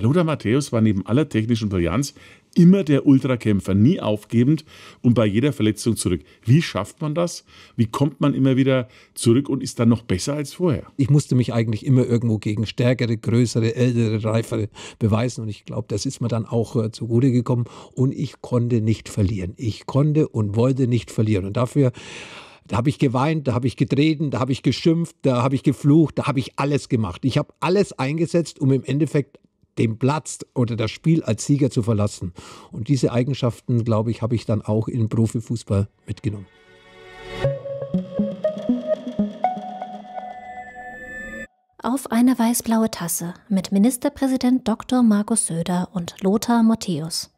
Luder Matthäus war neben aller technischen Brillanz immer der Ultrakämpfer, nie aufgebend und bei jeder Verletzung zurück. Wie schafft man das? Wie kommt man immer wieder zurück und ist dann noch besser als vorher? Ich musste mich eigentlich immer irgendwo gegen stärkere, größere, ältere, reifere beweisen und ich glaube, das ist mir dann auch äh, zugute gekommen und ich konnte nicht verlieren. Ich konnte und wollte nicht verlieren und dafür da habe ich geweint, da habe ich getreten, da habe ich geschimpft, da habe ich geflucht, da habe ich alles gemacht. Ich habe alles eingesetzt, um im Endeffekt den Platz oder das Spiel als Sieger zu verlassen. Und diese Eigenschaften, glaube ich, habe ich dann auch in Profifußball mitgenommen. Auf eine weißblaue Tasse mit Ministerpräsident Dr. Markus Söder und Lothar Matthäus.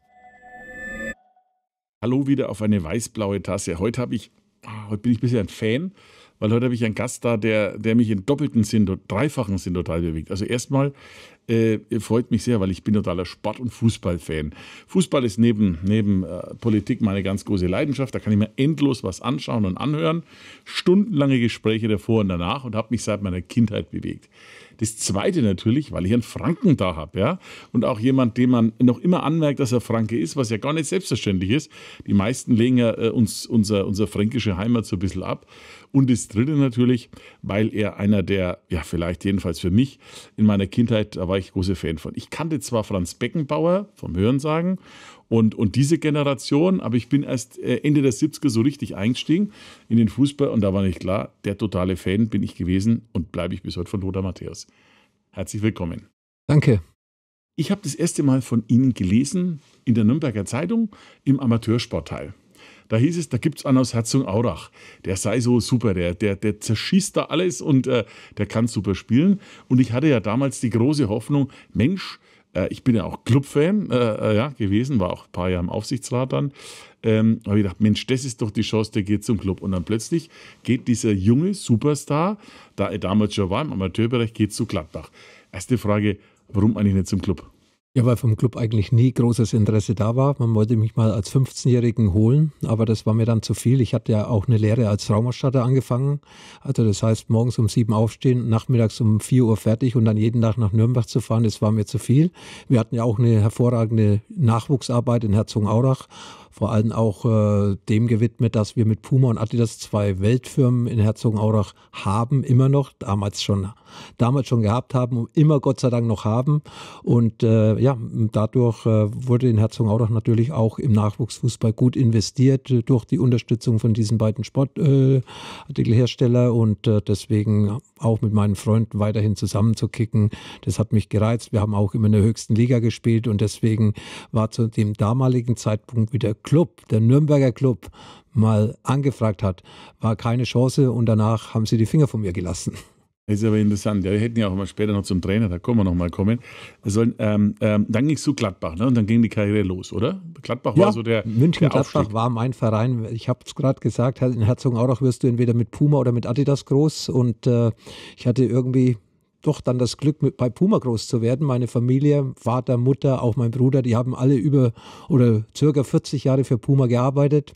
Hallo wieder auf eine weißblaue Tasse. Heute habe ich, ah, heute bin ich ein bisschen ein Fan, weil heute habe ich einen Gast da, der, der mich in doppelten Sinn, dreifachen Sinn total bewegt. Also erstmal äh, freut mich sehr, weil ich bin totaler Sport- und Fußballfan. Fußball ist neben, neben äh, Politik meine ganz große Leidenschaft. Da kann ich mir endlos was anschauen und anhören. Stundenlange Gespräche davor und danach und habe mich seit meiner Kindheit bewegt. Das Zweite natürlich, weil ich einen Franken da habe. Ja? Und auch jemand, dem man noch immer anmerkt, dass er Franke ist, was ja gar nicht selbstverständlich ist. Die meisten legen ja äh, uns, unser, unser fränkische Heimat so ein bisschen ab. Und das Dritte natürlich, weil er einer der, ja vielleicht jedenfalls für mich, in meiner Kindheit, da war ich großer Fan von. Ich kannte zwar Franz Beckenbauer vom Hörensagen und, und diese Generation, aber ich bin erst äh, Ende der 70er so richtig eingestiegen in den Fußball und da war nicht klar, der totale Fan bin ich gewesen und bleibe ich bis heute von Lothar Matthäus. Herzlich willkommen. Danke. Ich habe das erste Mal von Ihnen gelesen in der Nürnberger Zeitung im Amateursportteil. Da hieß es, da gibt es einen aus Herzog Aurach. Der sei so super, der, der, der zerschießt da alles und äh, der kann super spielen. Und ich hatte ja damals die große Hoffnung, Mensch, äh, ich bin ja auch Clubfan äh, äh, ja, gewesen, war auch ein paar Jahre im Aufsichtsrat dann. Ähm, habe ich gedacht, Mensch, das ist doch die Chance, der geht zum Club. Und dann plötzlich geht dieser junge Superstar, da er damals schon war im Amateurbereich, geht zu Gladbach. Erste Frage, warum eigentlich nicht zum Club? Ja, weil vom Club eigentlich nie großes Interesse da war. Man wollte mich mal als 15-Jährigen holen, aber das war mir dann zu viel. Ich hatte ja auch eine Lehre als Raumausstatter angefangen. Also das heißt, morgens um sieben aufstehen, nachmittags um vier Uhr fertig und dann jeden Tag nach Nürnberg zu fahren, das war mir zu viel. Wir hatten ja auch eine hervorragende Nachwuchsarbeit in Herzogenaurach vor allem auch äh, dem gewidmet, dass wir mit Puma und Adidas zwei Weltfirmen in Herzogenaurach haben, immer noch, damals schon, damals schon gehabt haben und immer Gott sei Dank noch haben. Und äh, ja, dadurch äh, wurde in Herzogenaurach natürlich auch im Nachwuchsfußball gut investiert durch die Unterstützung von diesen beiden Sportartikelherstellern und äh, deswegen auch mit meinen Freunden weiterhin zusammenzukicken. Das hat mich gereizt. Wir haben auch immer in der höchsten Liga gespielt und deswegen war zu dem damaligen Zeitpunkt, wie der Club, der Nürnberger Club, mal angefragt hat, war keine Chance und danach haben sie die Finger von mir gelassen ist aber interessant. Ja, wir hätten ja auch mal später noch zum Trainer, da kommen wir nochmal kommen. Also, ähm, ähm, dann ging es zu Gladbach, ne? Und dann ging die Karriere los, oder? Gladbach ja, war so der. München der Gladbach Aufstieg. war mein Verein. Ich habe es gerade gesagt, in Herzog Aurach wirst du entweder mit Puma oder mit Adidas groß. Und äh, ich hatte irgendwie doch dann das Glück, mit, bei Puma groß zu werden. Meine Familie, Vater, Mutter, auch mein Bruder, die haben alle über oder circa 40 Jahre für Puma gearbeitet.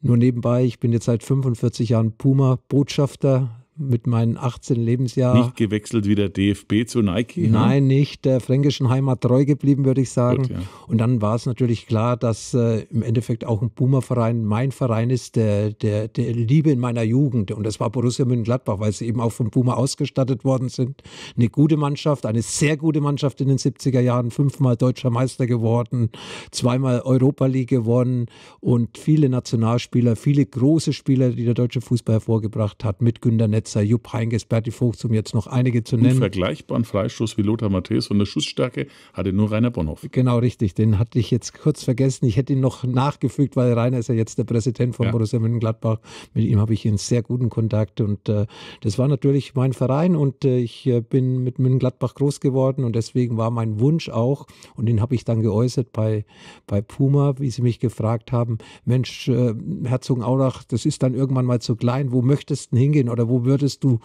Nur nebenbei, ich bin jetzt seit 45 Jahren Puma-Botschafter, mit meinen 18 Lebensjahren. Nicht gewechselt wie der DFB zu Nike? Nein, ne? nicht. Der fränkischen Heimat treu geblieben, würde ich sagen. Gut, ja. Und dann war es natürlich klar, dass äh, im Endeffekt auch ein Boomer-Verein mein Verein ist, der, der, der Liebe in meiner Jugend. Und das war Borussia Mönchengladbach, weil sie eben auch vom Boomer ausgestattet worden sind. Eine gute Mannschaft, eine sehr gute Mannschaft in den 70er Jahren. Fünfmal deutscher Meister geworden, zweimal Europa League gewonnen und viele Nationalspieler, viele große Spieler, die der deutsche Fußball hervorgebracht hat, mit Günter Netz Jupp Heinges, Berti Vogt, um jetzt noch einige zu nennen. Vergleichbaren Freistoß wie Lothar Matthäus von der Schussstärke hatte nur Rainer Bonhoff. Genau, richtig. Den hatte ich jetzt kurz vergessen. Ich hätte ihn noch nachgefügt, weil Rainer ist ja jetzt der Präsident von ja. Borussia Mönchengladbach. Mit ihm habe ich einen sehr guten Kontakt und äh, das war natürlich mein Verein und äh, ich äh, bin mit Mönchengladbach groß geworden und deswegen war mein Wunsch auch und den habe ich dann geäußert bei, bei Puma, wie sie mich gefragt haben, Mensch, äh, Herzog Aurach, das ist dann irgendwann mal zu klein, wo möchtest du hingehen oder wo würdest würdest du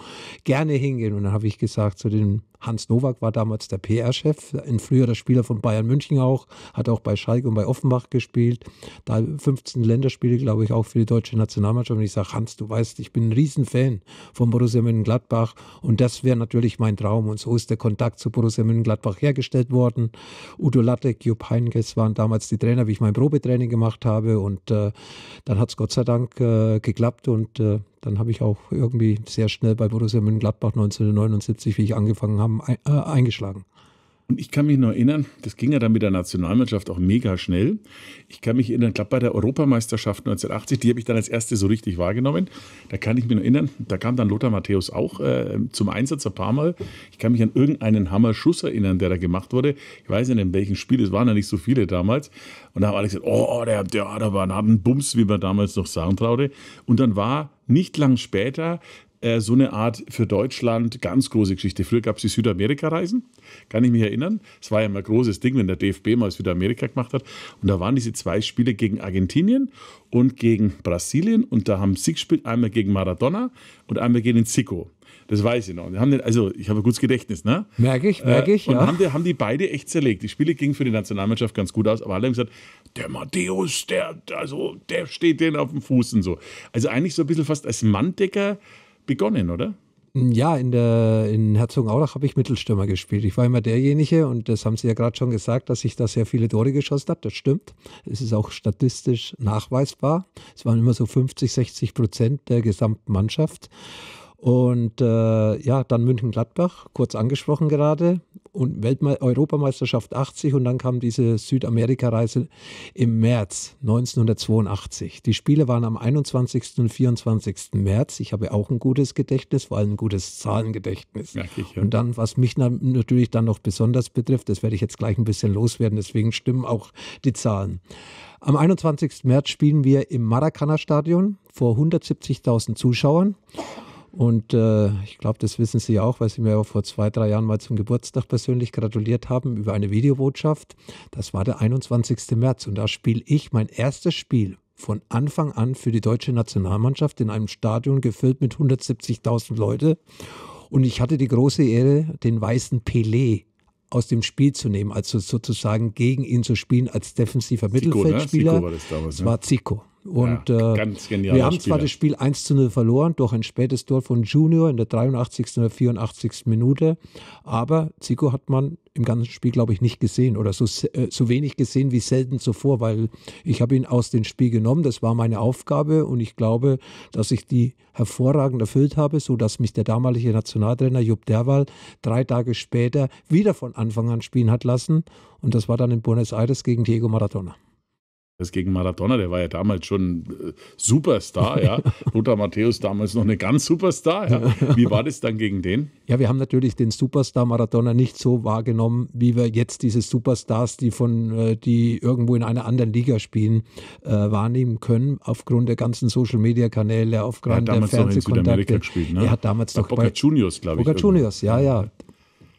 gerne hingehen? Und dann habe ich gesagt, zu dem Hans Nowak war damals der PR-Chef, ein früherer Spieler von Bayern München auch, hat auch bei Schalke und bei Offenbach gespielt, da 15 Länderspiele, glaube ich, auch für die deutsche Nationalmannschaft. Und ich sage, Hans, du weißt, ich bin ein Riesenfan von Borussia Mönchengladbach und das wäre natürlich mein Traum. Und so ist der Kontakt zu Borussia Mönchengladbach hergestellt worden. Udo Lattek, Jupp Heinkes waren damals die Trainer, wie ich mein Probetraining gemacht habe und äh, dann hat es Gott sei Dank äh, geklappt und äh, dann habe ich auch irgendwie sehr schnell bei Borussia Mönchengladbach 1979, wie ich angefangen habe, äh, eingeschlagen. Ich kann mich noch erinnern, das ging ja dann mit der Nationalmannschaft auch mega schnell. Ich kann mich erinnern, glaube bei der Europameisterschaft 1980, die habe ich dann als erste so richtig wahrgenommen. Da kann ich mich noch erinnern, da kam dann Lothar Matthäus auch äh, zum Einsatz ein paar Mal. Ich kann mich an irgendeinen Hammerschuss erinnern, der da gemacht wurde. Ich weiß nicht, in welchem Spiel, es waren ja nicht so viele damals. Und da haben alle gesagt, oh, der, der, der war ein Bums, wie man damals noch sagen traute. Und dann war nicht lang später äh, so eine Art für Deutschland ganz große Geschichte. Früher gab es die Südamerika-Reisen, kann ich mich erinnern. Es war ja mal ein großes Ding, wenn der DFB mal Südamerika gemacht hat. Und da waren diese zwei Spiele gegen Argentinien und gegen Brasilien. Und da haben sie gespielt, einmal gegen Maradona und einmal gegen den Zico. Das weiß ich noch. Den, also ich habe ein gutes Gedächtnis, ne? Merke ich, merke äh, ich. Äh, und ja. haben, die, haben die beide echt zerlegt. Die Spiele gingen für die Nationalmannschaft ganz gut aus, aber alle haben gesagt, der Matthäus, der, also, der steht denen auf dem Fuß und so. Also eigentlich so ein bisschen fast als Manndecker begonnen, oder? Ja, in, der, in Herzogenaurach habe ich Mittelstürmer gespielt. Ich war immer derjenige, und das haben Sie ja gerade schon gesagt, dass ich da sehr viele Tore geschossen habe. Das stimmt. Es ist auch statistisch nachweisbar. Es waren immer so 50, 60 Prozent der gesamten Mannschaft. Und äh, ja, dann München-Gladbach, kurz angesprochen gerade, und Weltme Europameisterschaft 80 und dann kam diese Südamerika-Reise im März 1982. Die Spiele waren am 21. und 24. März. Ich habe auch ein gutes Gedächtnis, vor allem ein gutes Zahlengedächtnis. Ja, ich, ja. Und dann, was mich natürlich dann noch besonders betrifft, das werde ich jetzt gleich ein bisschen loswerden, deswegen stimmen auch die Zahlen. Am 21. März spielen wir im Maracana-Stadion vor 170.000 Zuschauern. Und äh, ich glaube, das wissen Sie auch, weil Sie mir ja vor zwei, drei Jahren mal zum Geburtstag persönlich gratuliert haben über eine Videobotschaft. Das war der 21. März und da spiele ich mein erstes Spiel von Anfang an für die deutsche Nationalmannschaft in einem Stadion gefüllt mit 170.000 Leute. Und ich hatte die große Ehre, den weißen Pelé aus dem Spiel zu nehmen, also sozusagen gegen ihn zu spielen als defensiver Zico, Mittelfeldspieler. Ne? Zico war das damals. Es ne? war Zico. Und ja, äh, wir haben zwar das Spiel 1 zu 0 verloren durch ein spätes Tor von Junior in der 83. oder 84. Minute, aber Zico hat man im ganzen Spiel, glaube ich, nicht gesehen oder so, äh, so wenig gesehen wie selten zuvor, weil ich habe ihn aus dem Spiel genommen, das war meine Aufgabe und ich glaube, dass ich die hervorragend erfüllt habe, sodass mich der damalige Nationaltrainer Jupp Derwal drei Tage später wieder von Anfang an spielen hat lassen und das war dann in Buenos Aires gegen Diego Maradona das gegen Maradona, der war ja damals schon äh, Superstar, ja. Lothar Matthäus damals noch eine ganz Superstar, ja. Wie war das dann gegen den? Ja, wir haben natürlich den Superstar Maradona nicht so wahrgenommen, wie wir jetzt diese Superstars, die von, äh, die irgendwo in einer anderen Liga spielen, äh, wahrnehmen können, aufgrund der ganzen Social Media Kanäle, aufgrund der Fernsehkontakte. Ne? Er hat damals, noch damals bei Boca Juniors, glaube ich. Boca Juniors, ja, ja.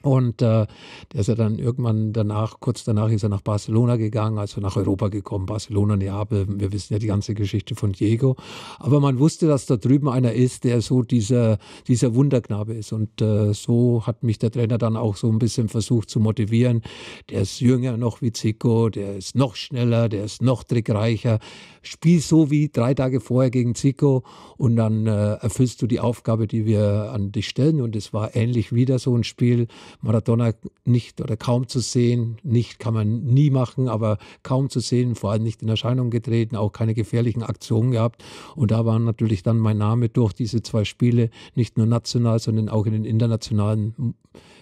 Und äh, der ist ja dann irgendwann danach, kurz danach ist er nach Barcelona gegangen, also nach Europa gekommen, Barcelona, Neapel, wir wissen ja die ganze Geschichte von Diego. Aber man wusste, dass da drüben einer ist, der so dieser, dieser Wunderknabe ist. Und äh, so hat mich der Trainer dann auch so ein bisschen versucht zu motivieren. Der ist jünger noch wie Zico, der ist noch schneller, der ist noch trickreicher. Spiel so wie drei Tage vorher gegen Zico und dann äh, erfüllst du die Aufgabe, die wir an dich stellen. Und es war ähnlich wieder so ein Spiel Maradona nicht oder kaum zu sehen. Nicht kann man nie machen, aber kaum zu sehen, vor allem nicht in Erscheinung getreten, auch keine gefährlichen Aktionen gehabt. Und da war natürlich dann mein Name durch diese zwei Spiele nicht nur national, sondern auch in den internationalen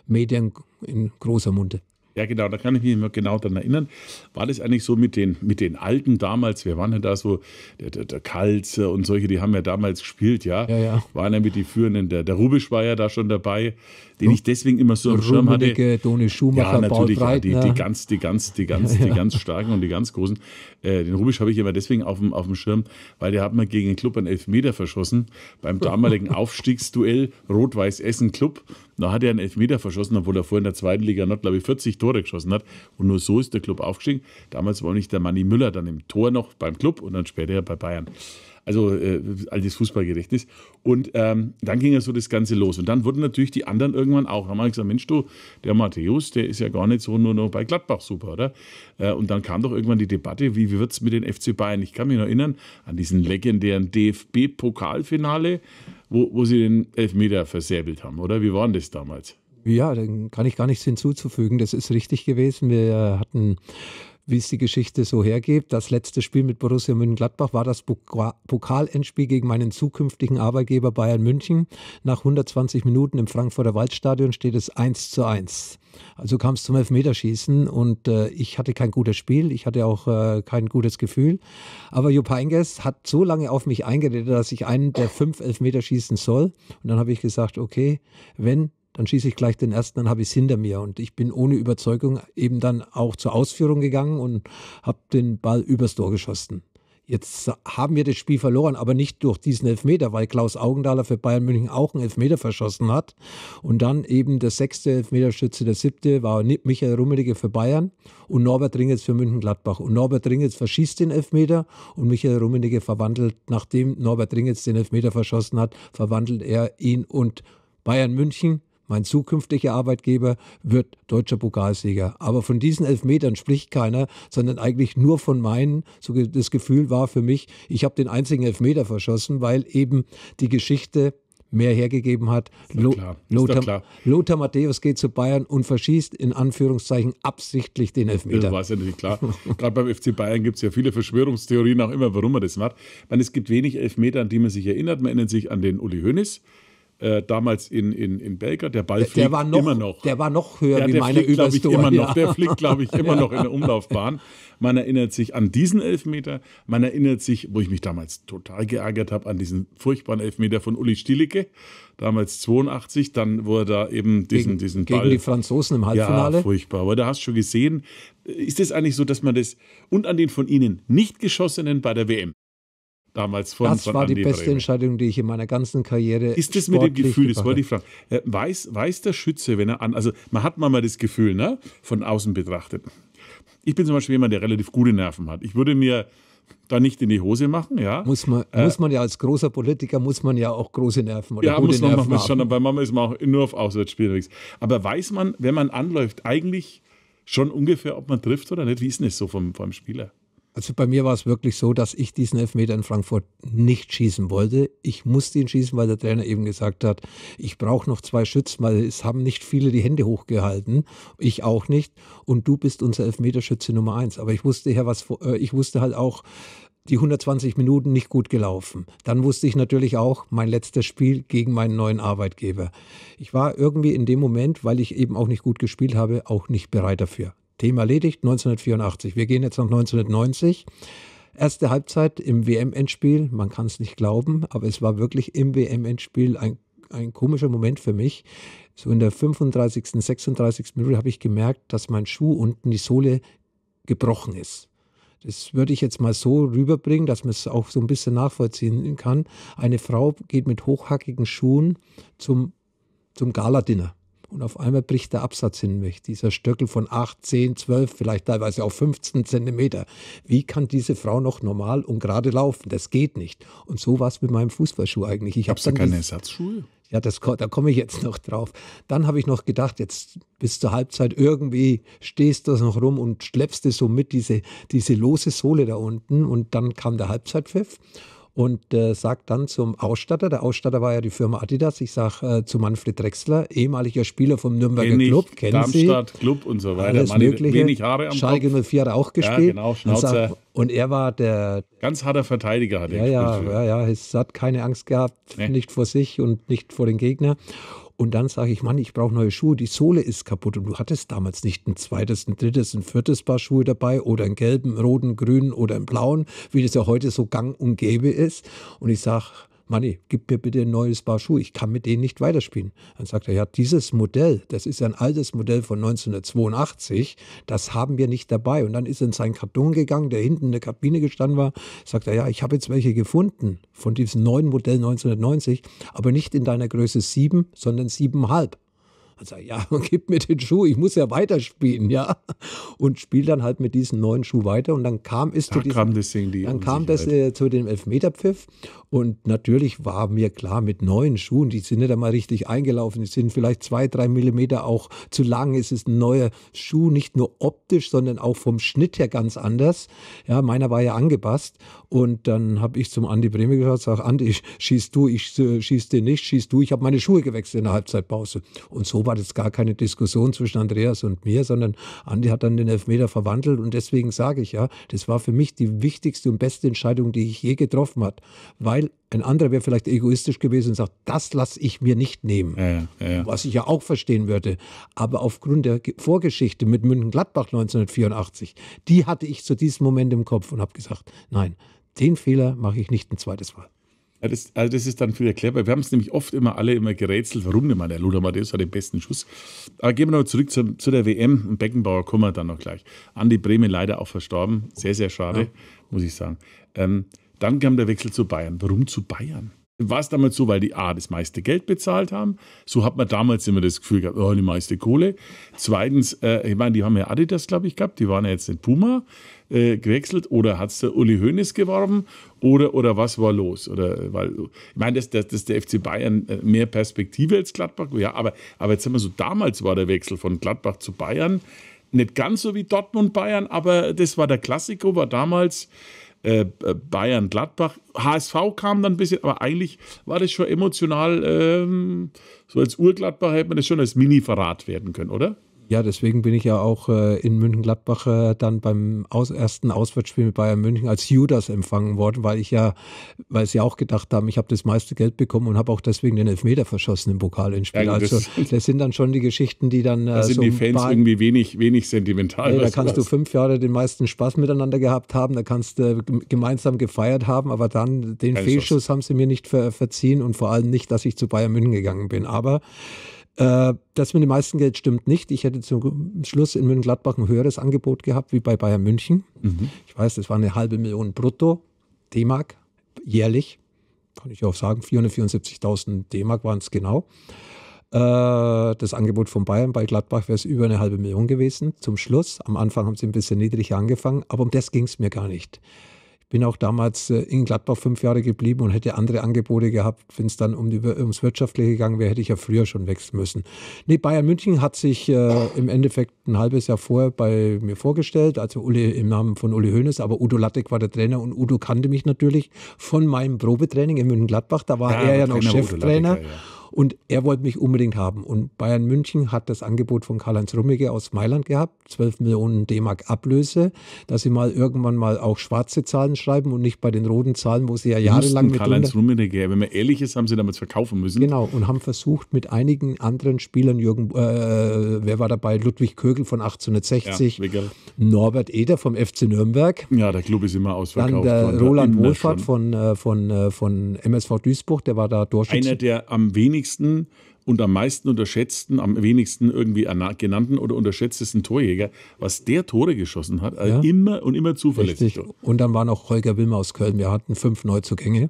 Medien in großer Munde. Ja, genau, da kann ich mich immer genau daran erinnern. War das eigentlich so mit den, mit den Alten damals? Wer waren denn da so? Der, der, der Kalze und solche, die haben ja damals gespielt, ja. ja, ja. Waren ja mit die Führenden. Der, der Rubisch war ja da schon dabei, den ich deswegen immer so am Schirm hatte. Toni Schumacher, ja, natürlich, Paul ja, die, ne? die ganz, die ganz, die ganz, ja, die ganz starken und die ganz großen. Äh, den Rubisch habe ich immer deswegen auf dem, auf dem Schirm, weil der hat mal gegen den Club einen Elfmeter verschossen beim damaligen Aufstiegsduell Rot-Weiß Essen Club da hat er einen Elfmeter verschossen, obwohl er vorher in der zweiten Liga noch, glaube ich, 40 Tore geschossen hat. Und nur so ist der Club aufgestiegen. Damals war nicht der Manni Müller dann im Tor noch beim Club und dann später bei Bayern also äh, altes Fußballgericht Und ähm, dann ging ja so das Ganze los. Und dann wurden natürlich die anderen irgendwann auch. Da haben wir gesagt, Mensch, du, der Matthäus, der ist ja gar nicht so nur noch bei Gladbach super, oder? Äh, und dann kam doch irgendwann die Debatte, wie wird es mit den FC Bayern? Ich kann mich noch erinnern an diesen legendären DFB-Pokalfinale, wo, wo sie den Elfmeter versäbelt haben, oder? Wie war denn das damals? Ja, dann kann ich gar nichts hinzuzufügen. Das ist richtig gewesen. Wir hatten wie es die Geschichte so hergibt. Das letzte Spiel mit Borussia Mönchengladbach war das Pokalendspiel gegen meinen zukünftigen Arbeitgeber Bayern München. Nach 120 Minuten im Frankfurter Waldstadion steht es 1 zu 1. Also kam es zum Elfmeterschießen und äh, ich hatte kein gutes Spiel, ich hatte auch äh, kein gutes Gefühl. Aber Jupp Heynckes hat so lange auf mich eingeredet, dass ich einen der fünf Elfmeter schießen soll. Und dann habe ich gesagt, okay, wenn dann schieße ich gleich den ersten, dann habe ich es hinter mir. Und ich bin ohne Überzeugung eben dann auch zur Ausführung gegangen und habe den Ball übers Tor geschossen. Jetzt haben wir das Spiel verloren, aber nicht durch diesen Elfmeter, weil Klaus Augendaler für Bayern München auch einen Elfmeter verschossen hat. Und dann eben der sechste Elfmeterschütze, der siebte war Michael Rummenigge für Bayern und Norbert Ringels für München-Gladbach. Und Norbert Ringels verschießt den Elfmeter und Michael Rummenigge verwandelt, nachdem Norbert Ringels den Elfmeter verschossen hat, verwandelt er ihn und Bayern München mein zukünftiger Arbeitgeber wird deutscher Pokalsieger. Aber von diesen Elfmetern spricht keiner, sondern eigentlich nur von meinen. So das Gefühl war für mich, ich habe den einzigen Elfmeter verschossen, weil eben die Geschichte mehr hergegeben hat. Lothar, Lothar, Lothar Matthäus geht zu Bayern und verschießt in Anführungszeichen absichtlich den Elfmeter. Das war es ja natürlich klar. Gerade beim FC Bayern gibt es ja viele Verschwörungstheorien auch immer, warum man das macht. Man, es gibt wenig Elfmeter, an die man sich erinnert. Man erinnert sich an den Uli Hoeneß, äh, damals in, in, in Belgrad. Der Ball fliegt der war noch, immer noch. Der war noch höher ja, wie meine fliegt, ich, immer ja. Der fliegt, glaube ich, immer ja. noch in der Umlaufbahn. Man erinnert sich an diesen Elfmeter. Man erinnert sich, wo ich mich damals total geärgert habe, an diesen furchtbaren Elfmeter von Uli Stielicke, damals 82. Dann, wurde da eben diesen, gegen, diesen Ball. Gegen die Franzosen im Halbfinale. Ja, furchtbar. Aber da hast du schon gesehen, ist es eigentlich so, dass man das und an den von ihnen nicht geschossenen bei der WM damals von Das von war Andi die beste Bremer. Entscheidung, die ich in meiner ganzen Karriere Ist das mit dem Gefühl, das wollte ich fragen, äh, weiß, weiß der Schütze, wenn er an, also man hat manchmal das Gefühl, ne, von außen betrachtet. Ich bin zum Beispiel jemand, der relativ gute Nerven hat. Ich würde mir da nicht in die Hose machen, ja. Muss man, äh, muss man ja als großer Politiker, muss man ja auch große Nerven oder ja, gute muss man, Nerven haben. Schon, bei Mama ist man auch nur auf Auswärtsspiel unterwegs. Aber weiß man, wenn man anläuft, eigentlich schon ungefähr, ob man trifft oder nicht? Wie ist denn das so vom, vom Spieler? Also bei mir war es wirklich so, dass ich diesen Elfmeter in Frankfurt nicht schießen wollte. Ich musste ihn schießen, weil der Trainer eben gesagt hat, ich brauche noch zwei Schützen, weil es haben nicht viele die Hände hochgehalten, ich auch nicht. Und du bist unser Elfmeterschütze Nummer eins. Aber ich wusste ja was, äh, ich wusste halt auch, die 120 Minuten nicht gut gelaufen. Dann wusste ich natürlich auch, mein letztes Spiel gegen meinen neuen Arbeitgeber. Ich war irgendwie in dem Moment, weil ich eben auch nicht gut gespielt habe, auch nicht bereit dafür. Thema erledigt, 1984. Wir gehen jetzt nach 1990. Erste Halbzeit im WM-Endspiel, man kann es nicht glauben, aber es war wirklich im WM-Endspiel ein, ein komischer Moment für mich. So in der 35., 36. Minute habe ich gemerkt, dass mein Schuh unten die Sohle gebrochen ist. Das würde ich jetzt mal so rüberbringen, dass man es auch so ein bisschen nachvollziehen kann. Eine Frau geht mit hochhackigen Schuhen zum, zum Galadinner. Und auf einmal bricht der Absatz in mich, dieser Stöckel von 8, 10, 12, vielleicht teilweise auch 15 Zentimeter. Wie kann diese Frau noch normal und gerade laufen? Das geht nicht. Und so war es mit meinem Fußballschuh eigentlich. Ich habe da keine Ersatzschuhe. Ja, das, da komme ich jetzt noch drauf. Dann habe ich noch gedacht, jetzt bis zur Halbzeit irgendwie stehst du noch rum und schleppst du so mit, diese, diese lose Sohle da unten. Und dann kam der Halbzeitpfiff und äh, sage dann zum Ausstatter, der Ausstatter war ja die Firma Adidas, ich sage äh, zu Manfred Drexler, ehemaliger Spieler vom Nürnberger Kenn Club, kennen Darmstadt, Sie? Club und so weiter. Alles Meine, mögliche, wenig Haare am Schalke 04 auch gespielt. Ja, genau, Schnauzer. Und er war der. Ganz harter Verteidiger hat er. Ja, ja, ja, ja. Es hat keine Angst gehabt, nee. nicht vor sich und nicht vor den Gegner und dann sage ich, Mann, ich brauche neue Schuhe, die Sohle ist kaputt und du hattest damals nicht ein zweites, ein drittes, ein viertes Paar Schuhe dabei oder einen gelben, roten, grünen oder einen blauen, wie das ja heute so gang und gäbe ist. Und ich sage, Manni, gib mir bitte ein neues Paar Schuhe, ich kann mit denen nicht weiterspielen. Dann sagt er, ja, dieses Modell, das ist ein altes Modell von 1982, das haben wir nicht dabei. Und dann ist er in seinen Karton gegangen, der hinten in der Kabine gestanden war, sagt er, ja, ich habe jetzt welche gefunden von diesem neuen Modell 1990, aber nicht in deiner Größe 7, sondern 7,5. Und sage, ja, gib mir den Schuh, ich muss ja weiterspielen, ja. Und spiele dann halt mit diesem neuen Schuh weiter. Und dann kam es da zu diesem, kam das Ding, dann kam das äh, zu dem Elfmeterpfiff. Und natürlich war mir klar, mit neuen Schuhen, die sind nicht einmal richtig eingelaufen, die sind vielleicht zwei, drei Millimeter auch zu lang. Es ist ein neuer Schuh, nicht nur optisch, sondern auch vom Schnitt her ganz anders. Ja, meiner war ja angepasst. Und dann habe ich zum Andi Breme geschaut, sage, Andi, schießt du, ich äh, schieß den nicht, schießt du, ich habe meine Schuhe gewechselt in der Halbzeitpause. Und so war das gar keine Diskussion zwischen Andreas und mir, sondern Andi hat dann den Elfmeter verwandelt. Und deswegen sage ich ja, das war für mich die wichtigste und beste Entscheidung, die ich je getroffen habe. Weil ein anderer wäre vielleicht egoistisch gewesen und sagt, das lasse ich mir nicht nehmen. Ja, ja, ja. Was ich ja auch verstehen würde. Aber aufgrund der Vorgeschichte mit München-Gladbach 1984, die hatte ich zu diesem Moment im Kopf und habe gesagt, nein, den Fehler mache ich nicht ein zweites Mal. Ah, das, also das ist dann viel erklärbar. Wir haben es nämlich oft immer alle immer gerätselt, warum denn mal der Luder Matthäus hat eh den besten Schuss. Aber gehen wir noch zurück zu, zu der WM. Und Beckenbauer kommen wir dann noch gleich. Andi Bremen leider auch verstorben. Sehr, sehr schade, ja. muss ich sagen. Ähm, dann kam der Wechsel zu Bayern. Warum zu Bayern? War es damals so, weil die A, das meiste Geld bezahlt haben? So hat man damals immer das Gefühl gehabt, oh, die meiste Kohle. Zweitens, äh, ich meine, die haben ja Adidas, glaube ich, gehabt. Die waren ja jetzt in Puma äh, gewechselt oder hat es der Uli Hoeneß geworben oder, oder was war los? Oder, weil, ich meine, dass, dass, dass der FC Bayern äh, mehr Perspektive als Gladbach, ja, aber, aber jetzt sagen wir so, damals war der Wechsel von Gladbach zu Bayern nicht ganz so wie Dortmund-Bayern, aber das war der Klassiker, war damals äh, Bayern-Gladbach. HSV kam dann ein bisschen, aber eigentlich war das schon emotional, ähm, so als Urgladbach hätte man das schon als Mini-Verrat werden können, oder? Ja, deswegen bin ich ja auch äh, in München-Gladbach äh, dann beim aus, ersten Auswärtsspiel mit Bayern München als Judas empfangen worden, weil ich ja, weil sie ja auch gedacht haben, ich habe das meiste Geld bekommen und habe auch deswegen den Elfmeter verschossen im Pokalendspiel. Ja, also das, sind dann schon die Geschichten, die dann. Äh, da sind so die Fans paar, irgendwie wenig, wenig sentimental. Ey, da kannst du fünf Jahre den meisten Spaß miteinander gehabt haben, da kannst du äh, gemeinsam gefeiert haben, aber dann den Keine Fehlschuss Schuss. haben sie mir nicht ver verziehen und vor allem nicht, dass ich zu Bayern München gegangen bin. Aber äh, das mit dem meisten Geld stimmt nicht. Ich hätte zum Schluss in München-Gladbach ein höheres Angebot gehabt wie bei Bayern München. Mhm. Ich weiß, das war eine halbe Million brutto, D-Mark, jährlich. Kann ich auch sagen, 474.000 D-Mark waren es genau. Äh, das Angebot von Bayern bei Gladbach wäre es über eine halbe Million gewesen. Zum Schluss, am Anfang haben sie ein bisschen niedriger angefangen, aber um das ging es mir gar nicht bin auch damals äh, in Gladbach fünf Jahre geblieben und hätte andere Angebote gehabt. Wenn es dann um die, ums Wirtschaftliche gegangen wäre, hätte ich ja früher schon wechseln müssen. Nee, Bayern München hat sich äh, im Endeffekt ein halbes Jahr vorher bei mir vorgestellt, also Uli, im Namen von Uli Hoeneß, aber Udo Lattek war der Trainer und Udo kannte mich natürlich von meinem Probetraining in München Gladbach. Da war ja, ah, er ja noch Cheftrainer. Lattek, ja, ja. Und er wollte mich unbedingt haben. Und Bayern München hat das Angebot von Karl-Heinz Rummige aus Mailand gehabt, 12 Millionen D-Mark Ablöse, dass sie mal irgendwann mal auch schwarze Zahlen schreiben und nicht bei den roten Zahlen, wo sie ja jahrelang mit Karl-Heinz Rummenigge, wenn man ehrlich ist, haben sie damals verkaufen müssen. Genau, und haben versucht mit einigen anderen Spielern, Jürgen, äh, wer war dabei? Ludwig Kögel von 1860, ja, Norbert Eder vom FC Nürnberg. Ja, der Club ist immer ausverkauft. Dann äh, der Roland Wohlfahrt von, äh, von, äh, von, von MSV Duisburg, der war da Durchschnitts... Einer, der am wenigsten wenigsten und am meisten unterschätzten, am wenigsten irgendwie genannten oder unterschätztesten Torjäger, was der Tore geschossen hat, also ja. immer und immer zuverlässig. Und dann war noch Holger Wilmer aus Köln. Wir hatten fünf Neuzugänge ja.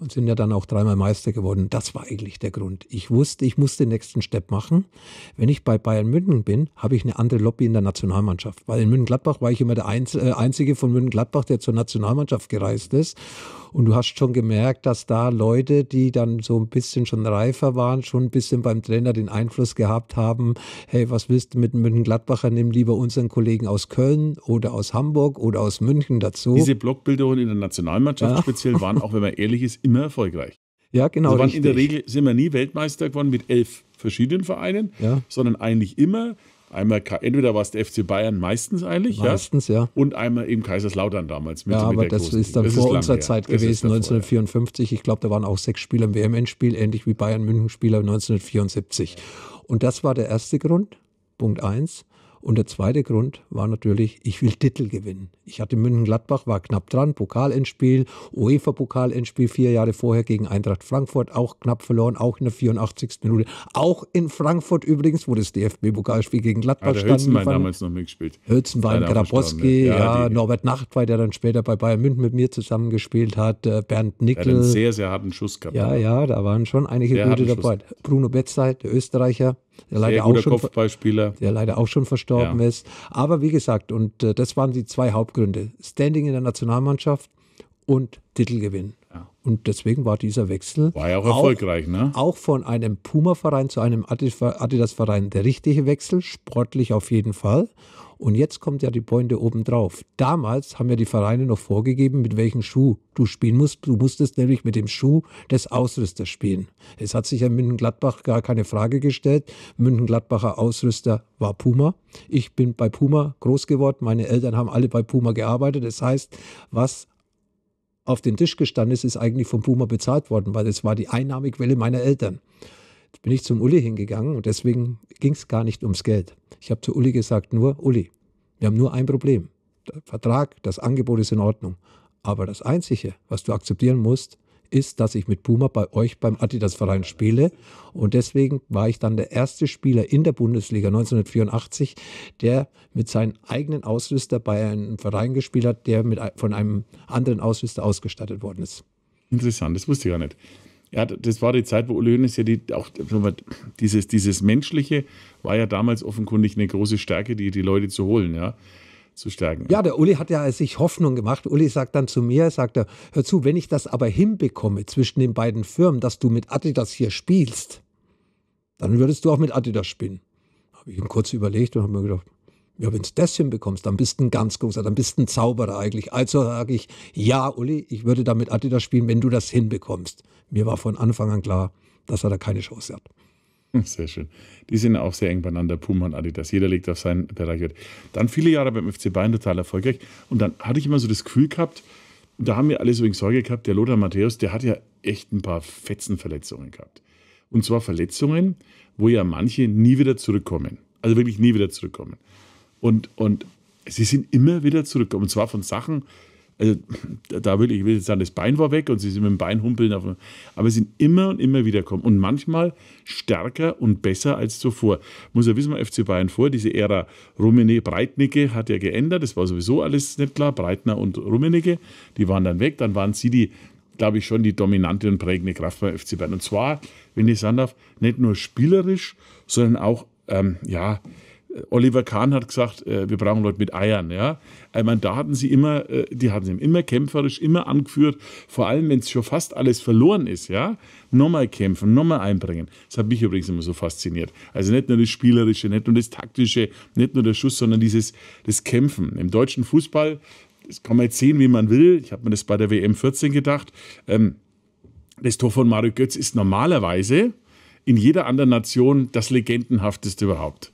und sind ja dann auch dreimal Meister geworden. Das war eigentlich der Grund. Ich wusste, ich muss den nächsten Step machen. Wenn ich bei Bayern München bin, habe ich eine andere Lobby in der Nationalmannschaft. Weil in München Gladbach war ich immer der äh, Einzige von München Gladbach, der zur Nationalmannschaft gereist ist. Und du hast schon gemerkt, dass da Leute, die dann so ein bisschen schon reifer waren, schon ein bisschen beim Trainer den Einfluss gehabt haben, hey, was willst du mit, mit einem Gladbacher, nimm lieber unseren Kollegen aus Köln oder aus Hamburg oder aus München dazu. Diese Blockbildungen in der Nationalmannschaft ja. speziell waren, auch wenn man ehrlich ist, immer erfolgreich. Ja, genau. Also waren in der Regel sind wir nie Weltmeister geworden mit elf verschiedenen Vereinen, ja. sondern eigentlich immer Einmal entweder war es der FC Bayern meistens eigentlich, meistens, ja. ja. Und einmal eben Kaiserslautern damals. Mit, ja, aber mit das ist dann das vor ist unserer Zeit das gewesen, davor, 1954. Ja. Ich glaube, da waren auch sechs Spieler im WM-Endspiel, ähnlich wie Bayern München Spieler 1974. Und das war der erste Grund, Punkt eins. Und der zweite Grund war natürlich, ich will Titel gewinnen. Ich hatte München-Gladbach, war knapp dran, Pokalendspiel, UEFA-Pokalendspiel vier Jahre vorher gegen Eintracht Frankfurt, auch knapp verloren, auch in der 84. Minute. Auch in Frankfurt übrigens, wo das DFB-Pokalspiel gegen Gladbach ja, stand. Hölzenbein damals noch mitgespielt. Hölzenbein, Grabowski, ne? ja, ja Norbert Nachtwey, der dann später bei Bayern München mit mir zusammengespielt hat, äh, Bernd Nickel. Der hat einen sehr, sehr harten Schuss gehabt. Ja, ja, da waren schon einige sehr gute dabei. Bruno Betzeit, der Österreicher, der leider, auch schon, der leider auch schon verstorben ja. ist. Aber wie gesagt, und äh, das waren die zwei Hauptgründe. Standing in der Nationalmannschaft und Titelgewinn. Ja. Und deswegen war dieser Wechsel war ja auch erfolgreich, ne? auch, ne? Auch von einem Puma-Verein zu einem Adidas-Verein der richtige Wechsel, sportlich auf jeden Fall. Und jetzt kommt ja die Pointe obendrauf. Damals haben ja die Vereine noch vorgegeben, mit welchem Schuh du spielen musst. Du musstest nämlich mit dem Schuh des Ausrüsters spielen. Es hat sich ja München-Gladbach gar keine Frage gestellt. München-Gladbacher Ausrüster war Puma. Ich bin bei Puma groß geworden. Meine Eltern haben alle bei Puma gearbeitet. Das heißt, was auf den Tisch gestanden ist, ist eigentlich von Puma bezahlt worden, weil das war die Einnahmequelle meiner Eltern bin ich zum Uli hingegangen und deswegen ging es gar nicht ums Geld. Ich habe zu Uli gesagt, nur Uli, wir haben nur ein Problem. Der Vertrag, das Angebot ist in Ordnung. Aber das Einzige, was du akzeptieren musst, ist, dass ich mit Puma bei euch beim Adidas-Verein spiele. Und deswegen war ich dann der erste Spieler in der Bundesliga 1984, der mit seinem eigenen Ausrüster bei einem Verein gespielt hat, der mit, von einem anderen Ausrüster ausgestattet worden ist. Interessant, das wusste ich gar nicht ja, das war die Zeit, wo Uli Hoeneß ja die, auch dieses, dieses Menschliche war ja damals offenkundig eine große Stärke, die, die Leute zu holen, ja. Zu stärken. Ja, der Uli hat ja sich Hoffnung gemacht. Uli sagt dann zu mir, sagt er, hör zu, wenn ich das aber hinbekomme zwischen den beiden Firmen, dass du mit Adidas hier spielst, dann würdest du auch mit Adidas spielen. Habe ich ihm kurz überlegt und habe mir gedacht, ja, wenn du das hinbekommst, dann bist du ein ganz großer, dann bist du ein Zauberer eigentlich. Also sage ich, ja, Uli, ich würde damit Adidas spielen, wenn du das hinbekommst. Mir war von Anfang an klar, dass er da keine Chance hat. Hm, sehr schön. Die sind auch sehr eng beieinander, Puma und Adidas. Jeder legt auf seinen Bereich Dann viele Jahre beim FC Bayern total erfolgreich. Und dann hatte ich immer so das Gefühl gehabt, da haben wir alle so wegen Sorge gehabt, der Lothar Matthäus, der hat ja echt ein paar Fetzenverletzungen gehabt. Und zwar Verletzungen, wo ja manche nie wieder zurückkommen. Also wirklich nie wieder zurückkommen. Und, und sie sind immer wieder zurückgekommen. Und zwar von Sachen, also da will ich, will jetzt sagen, das Bein war weg und sie sind mit dem Bein humpeln. Dem, aber sie sind immer und immer wieder gekommen. Und manchmal stärker und besser als zuvor. Muss ja wissen, mal FC Bayern vor, diese Ära Rummenigge, Breitnicke hat ja geändert. Das war sowieso alles nicht klar. Breitner und Rummenigge, die waren dann weg. Dann waren sie die glaube ich, schon die dominante und prägende Kraft beim FC Bayern. Und zwar, wenn ich sagen darf, nicht nur spielerisch, sondern auch, ähm, ja, Oliver Kahn hat gesagt, äh, wir brauchen Leute mit Eiern. Ja? Meine, da hatten sie immer, äh, die hatten sie immer kämpferisch, immer angeführt, vor allem wenn es schon fast alles verloren ist. Ja? Nochmal kämpfen, nochmal einbringen. Das hat mich übrigens immer so fasziniert. Also nicht nur das Spielerische, nicht nur das Taktische, nicht nur der Schuss, sondern dieses das Kämpfen. Im deutschen Fußball, das kann man jetzt sehen, wie man will. Ich habe mir das bei der WM 14 gedacht. Ähm, das Tor von Mario Götz ist normalerweise in jeder anderen Nation das legendenhafteste überhaupt.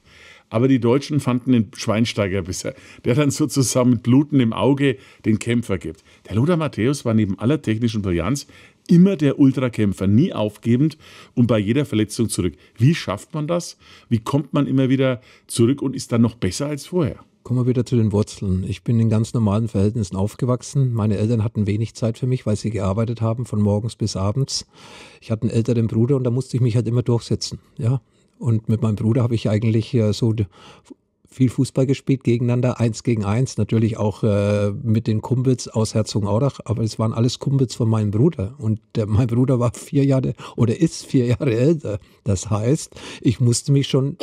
Aber die Deutschen fanden den Schweinsteiger besser, der dann sozusagen mit Bluten im Auge den Kämpfer gibt. Der Lothar Matthäus war neben aller technischen Brillanz immer der Ultrakämpfer, nie aufgebend und bei jeder Verletzung zurück. Wie schafft man das? Wie kommt man immer wieder zurück und ist dann noch besser als vorher? Kommen wir wieder zu den Wurzeln. Ich bin in ganz normalen Verhältnissen aufgewachsen. Meine Eltern hatten wenig Zeit für mich, weil sie gearbeitet haben, von morgens bis abends. Ich hatte einen älteren Bruder und da musste ich mich halt immer durchsetzen. Ja, und mit meinem Bruder habe ich eigentlich äh, so viel Fußball gespielt gegeneinander, eins gegen eins, natürlich auch äh, mit den Kumpels aus Herzogenaurach, aber es waren alles Kumpels von meinem Bruder. Und äh, mein Bruder war vier Jahre oder ist vier Jahre älter. Das heißt, ich musste mich schon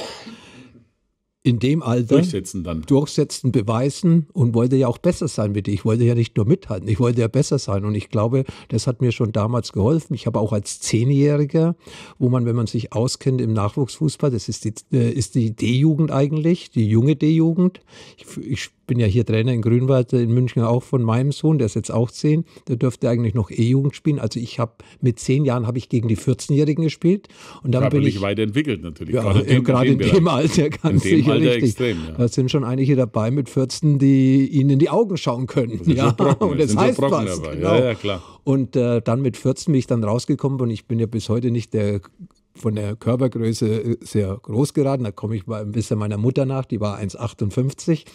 in dem Alter durchsetzen, dann. durchsetzen, beweisen und wollte ja auch besser sein wie die. Ich wollte ja nicht nur mithalten, ich wollte ja besser sein. Und ich glaube, das hat mir schon damals geholfen. Ich habe auch als Zehnjähriger, wo man, wenn man sich auskennt im Nachwuchsfußball, das ist die, äh, ist die D-Jugend eigentlich, die junge D-Jugend. Ich, ich bin ja hier Trainer in Grünwald in München auch von meinem Sohn, der ist jetzt auch zehn, der dürfte eigentlich noch E-Jugend spielen. Also ich habe mit zehn Jahren habe ich gegen die 14-Jährigen gespielt und dann Körperlich bin ich weiterentwickelt natürlich. Ja, gerade, in, gerade in, dem Alter ganz in dem sicher Alter richtig. Extrem, ja. Da sind schon einige dabei mit 14, die ihnen in die Augen schauen können. Ja, Brocken, und das heißt was. Genau. Ja, ja, klar. Und äh, dann mit 14 bin ich dann rausgekommen und ich bin ja bis heute nicht der von der Körpergröße äh, sehr groß geraten. Da komme ich mal ein bisschen meiner Mutter nach, die war 1,58.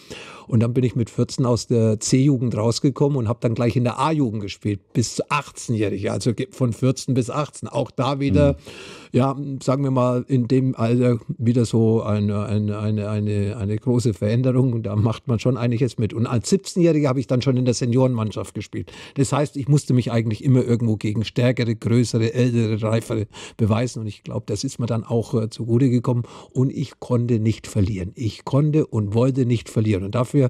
Und dann bin ich mit 14 aus der C-Jugend rausgekommen und habe dann gleich in der A-Jugend gespielt, bis 18-jährig, also von 14 bis 18. Auch da wieder. Mhm ja, sagen wir mal, in dem Alter wieder so eine, eine, eine, eine, eine große Veränderung. Und da macht man schon einiges mit. Und als 17-Jähriger habe ich dann schon in der Seniorenmannschaft gespielt. Das heißt, ich musste mich eigentlich immer irgendwo gegen stärkere, größere, ältere, reifere beweisen. Und ich glaube, das ist mir dann auch äh, zugute gekommen. Und ich konnte nicht verlieren. Ich konnte und wollte nicht verlieren. Und dafür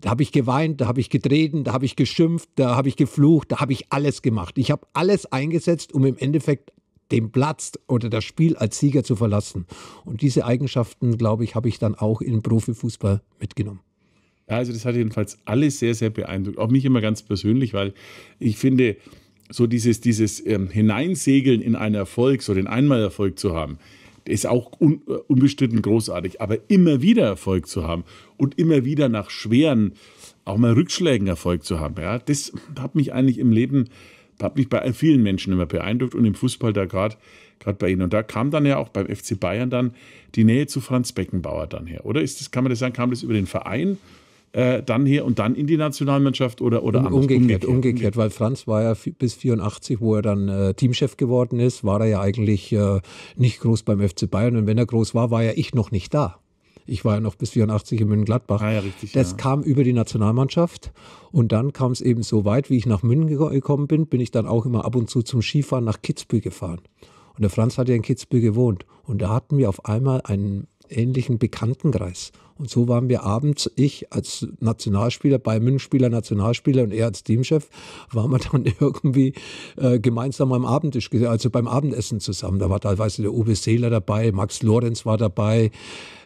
da habe ich geweint, da habe ich getreten, da habe ich geschimpft, da habe ich geflucht, da habe ich alles gemacht. Ich habe alles eingesetzt, um im Endeffekt den Platz oder das Spiel als Sieger zu verlassen. Und diese Eigenschaften, glaube ich, habe ich dann auch in Profifußball mitgenommen. Ja, also das hat jedenfalls alles sehr, sehr beeindruckt. Auch mich immer ganz persönlich, weil ich finde, so dieses, dieses ähm, Hineinsegeln in einen Erfolg, so den Einmalerfolg zu haben, ist auch un, äh, unbestritten großartig. Aber immer wieder Erfolg zu haben und immer wieder nach schweren, auch mal Rückschlägen Erfolg zu haben, ja, das hat mich eigentlich im Leben habe mich bei vielen Menschen immer beeindruckt und im Fußball da gerade gerade bei Ihnen. Und da kam dann ja auch beim FC Bayern dann die Nähe zu Franz Beckenbauer dann her, oder? Ist das, kann man das sagen, kam das über den Verein äh, dann her und dann in die Nationalmannschaft oder, oder anders? Umgekehrt, umgekehrt, umgekehrt, weil Franz war ja bis 84, wo er dann äh, Teamchef geworden ist, war er ja eigentlich äh, nicht groß beim FC Bayern und wenn er groß war, war ja ich noch nicht da. Ich war ja noch bis 84 in München-Gladbach. Ah, ja, das ja. kam über die Nationalmannschaft. Und dann kam es eben so weit, wie ich nach München gekommen bin, bin ich dann auch immer ab und zu zum Skifahren nach Kitzbühel gefahren. Und der Franz hat ja in Kitzbühel gewohnt. Und da hatten wir auf einmal einen ähnlichen Bekanntenkreis. Und so waren wir abends, ich als Nationalspieler, bei Münchspieler, Nationalspieler und er als Teamchef, waren wir dann irgendwie äh, gemeinsam am Abendtisch, also beim Abendessen zusammen. Da war teilweise der Uwe Seeler dabei, Max Lorenz war dabei.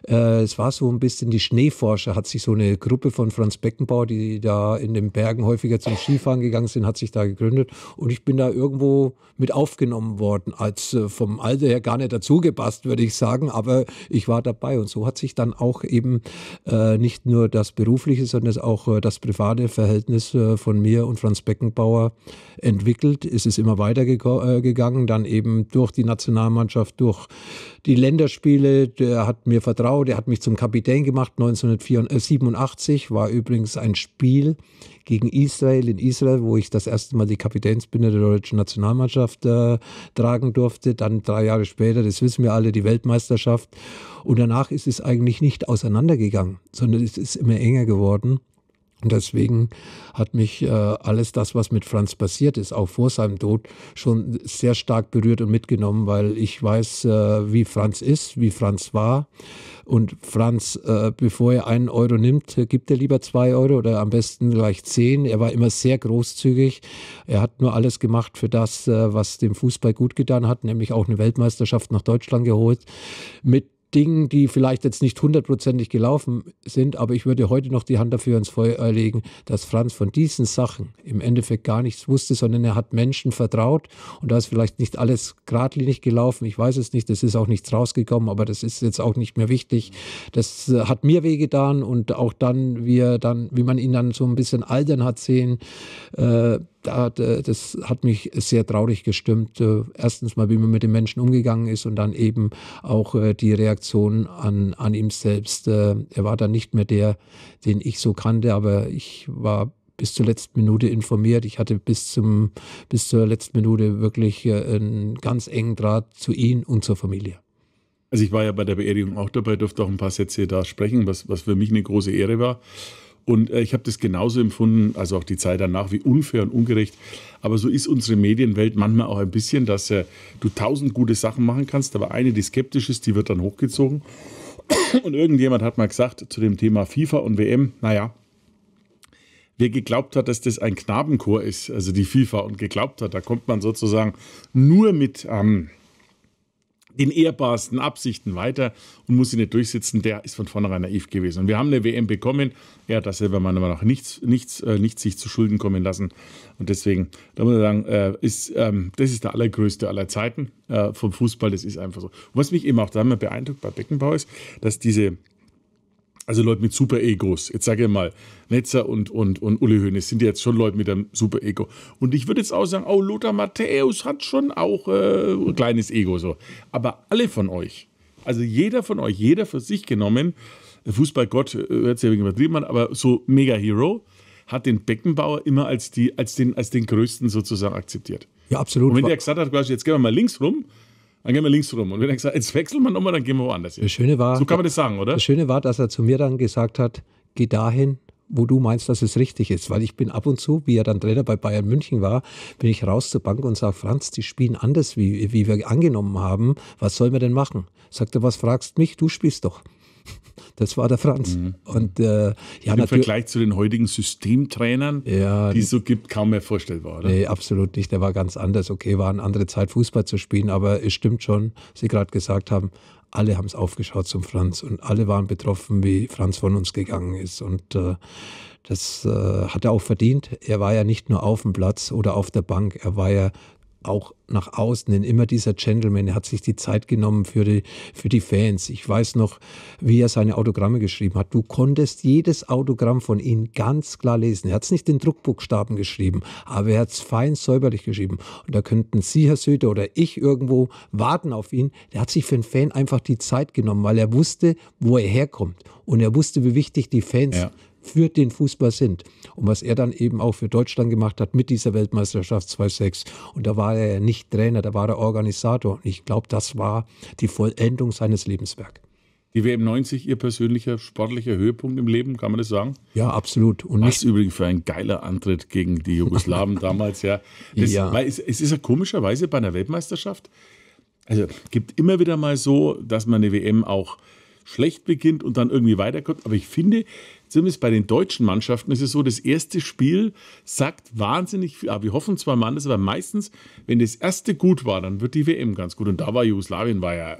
Äh, es war so ein bisschen die Schneeforscher, hat sich so eine Gruppe von Franz Beckenbauer, die da in den Bergen häufiger zum Skifahren gegangen sind, hat sich da gegründet. Und ich bin da irgendwo mit aufgenommen worden, als äh, vom Alter her gar nicht dazugepasst, würde ich sagen, aber ich war dabei. Und so hat sich dann auch eben äh, nicht nur das berufliche, sondern auch äh, das private Verhältnis äh, von mir und Franz Beckenbauer entwickelt. Es ist immer weiter äh, gegangen, dann eben durch die Nationalmannschaft, durch die Länderspiele. Der hat mir vertraut, der hat mich zum Kapitän gemacht 1987, war übrigens ein Spiel gegen Israel in Israel, wo ich das erste Mal die Kapitänsbinde der deutschen Nationalmannschaft tragen durfte. Dann drei Jahre später, das wissen wir alle, die Weltmeisterschaft. Und danach ist es eigentlich nicht auseinandergegangen, sondern es ist immer enger geworden. Und deswegen hat mich äh, alles das, was mit Franz passiert ist, auch vor seinem Tod, schon sehr stark berührt und mitgenommen, weil ich weiß, äh, wie Franz ist, wie Franz war. Und Franz, äh, bevor er einen Euro nimmt, gibt er lieber zwei Euro oder am besten gleich zehn. Er war immer sehr großzügig. Er hat nur alles gemacht für das, äh, was dem Fußball gut getan hat, nämlich auch eine Weltmeisterschaft nach Deutschland geholt. Mit Ding, die vielleicht jetzt nicht hundertprozentig gelaufen sind, aber ich würde heute noch die Hand dafür ins Feuer legen, dass Franz von diesen Sachen im Endeffekt gar nichts wusste, sondern er hat Menschen vertraut und da ist vielleicht nicht alles geradlinig gelaufen. Ich weiß es nicht, das ist auch nichts rausgekommen, aber das ist jetzt auch nicht mehr wichtig. Das äh, hat mir wehgetan und auch dann, wie, dann, wie man ihn dann so ein bisschen altern hat sehen, äh, das hat mich sehr traurig gestimmt. Äh, erstens mal, wie man mit den Menschen umgegangen ist und dann eben auch äh, die Reaktion an, an ihm selbst. Äh, er war dann nicht mehr der, den ich so kannte, aber ich war bis zur letzten Minute informiert. Ich hatte bis, zum, bis zur letzten Minute wirklich einen ganz engen Draht zu ihm und zur Familie. Also ich war ja bei der Beerdigung auch dabei, durfte auch ein paar Sätze da sprechen, was, was für mich eine große Ehre war. Und äh, ich habe das genauso empfunden, also auch die Zeit danach, wie unfair und ungerecht. Aber so ist unsere Medienwelt manchmal auch ein bisschen, dass äh, du tausend gute Sachen machen kannst, aber eine, die skeptisch ist, die wird dann hochgezogen. Und irgendjemand hat mal gesagt zu dem Thema FIFA und WM, naja, wer geglaubt hat, dass das ein Knabenchor ist, also die FIFA, und geglaubt hat, da kommt man sozusagen nur mit... Ähm, den ehrbarsten Absichten weiter und muss sie nicht durchsetzen. der ist von vornherein naiv gewesen. Und wir haben eine WM bekommen, er hat das selber meiner Meinung nach nichts, nichts, äh, nichts sich zu Schulden kommen lassen. Und deswegen, da muss man sagen, äh, ist, ähm, das ist der allergrößte aller Zeiten äh, vom Fußball, das ist einfach so. Und was mich eben auch da immer beeindruckt bei Beckenbau ist, dass diese also Leute mit Super-Egos. Jetzt sage ich mal, Netzer und, und, und Uli Hoeneß sind jetzt schon Leute mit einem Super-Ego. Und ich würde jetzt auch sagen, oh, Lothar Matthäus hat schon auch äh, ein kleines Ego. so. Aber alle von euch, also jeder von euch, jeder für sich genommen, Fußballgott äh, hört sich ja übertrieben an, aber so Mega-Hero, hat den Beckenbauer immer als, die, als, den, als den Größten sozusagen akzeptiert. Ja, absolut. Und wenn der gesagt hat, jetzt gehen wir mal links rum, dann gehen wir links rum. Und wir haben gesagt, jetzt wechseln wir nochmal, dann gehen wir woanders hin. Das Schöne war, so kann man das sagen, oder? Das Schöne war, dass er zu mir dann gesagt hat, geh dahin, wo du meinst, dass es richtig ist. Weil ich bin ab und zu, wie er dann Trainer bei Bayern München war, bin ich raus zur Bank und sage, Franz, die spielen anders, wie, wie wir angenommen haben. Was sollen wir denn machen? Sagt er, was fragst mich? Du spielst doch. Das war der Franz. Mhm. Und äh, ja, Im Vergleich zu den heutigen Systemtrainern, ja, die es so gibt, kaum mehr vorstellbar, oder? Nee, absolut nicht. Der war ganz anders. Okay, war eine andere Zeit, Fußball zu spielen, aber es stimmt schon, was Sie gerade gesagt haben, alle haben es aufgeschaut zum Franz und alle waren betroffen, wie Franz von uns gegangen ist. Und äh, das äh, hat er auch verdient. Er war ja nicht nur auf dem Platz oder auf der Bank, er war ja auch nach außen, denn immer dieser Gentleman, er hat sich die Zeit genommen für die, für die Fans. Ich weiß noch, wie er seine Autogramme geschrieben hat. Du konntest jedes Autogramm von ihm ganz klar lesen. Er hat es nicht in Druckbuchstaben geschrieben, aber er hat es fein säuberlich geschrieben. Und da könnten Sie, Herr Söder, oder ich irgendwo warten auf ihn. Er hat sich für einen Fan einfach die Zeit genommen, weil er wusste, wo er herkommt. Und er wusste, wie wichtig die Fans ja für den Fußball sind. Und was er dann eben auch für Deutschland gemacht hat mit dieser Weltmeisterschaft 2006. Und da war er ja nicht Trainer, da war er Organisator. Und ich glaube, das war die Vollendung seines Lebenswerks. Die WM 90, Ihr persönlicher sportlicher Höhepunkt im Leben, kann man das sagen? Ja, absolut. Und Was übrigens für ein geiler Antritt gegen die Jugoslawen damals, ja. Das, ja. Weil es, es ist ja komischerweise bei einer Weltmeisterschaft, also gibt immer wieder mal so, dass man eine WM auch schlecht beginnt und dann irgendwie weiterkommt. Aber ich finde, Zumindest bei den deutschen Mannschaften ist es so, das erste Spiel sagt wahnsinnig viel. Aber ah, wir hoffen zwar mal anders, aber meistens, wenn das erste gut war, dann wird die WM ganz gut. Und da war Jugoslawien, war ja.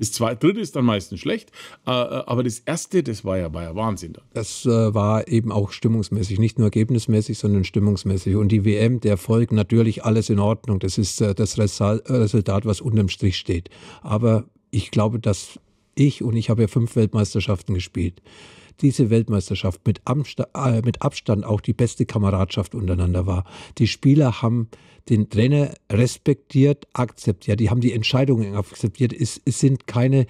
Das zweite, dritte ist dann meistens schlecht, äh, äh, aber das erste, das war ja, war ja Wahnsinn. Dann. Das äh, war eben auch stimmungsmäßig, nicht nur ergebnismäßig, sondern stimmungsmäßig. Und die WM, der Erfolg, natürlich alles in Ordnung. Das ist das Resultat, was unterm Strich steht. Aber ich glaube, dass ich und ich habe ja fünf Weltmeisterschaften gespielt diese Weltmeisterschaft mit, Amsta äh, mit Abstand auch die beste Kameradschaft untereinander war. Die Spieler haben den Trainer respektiert, akzeptiert. Die haben die Entscheidungen akzeptiert. Es, es sind keine,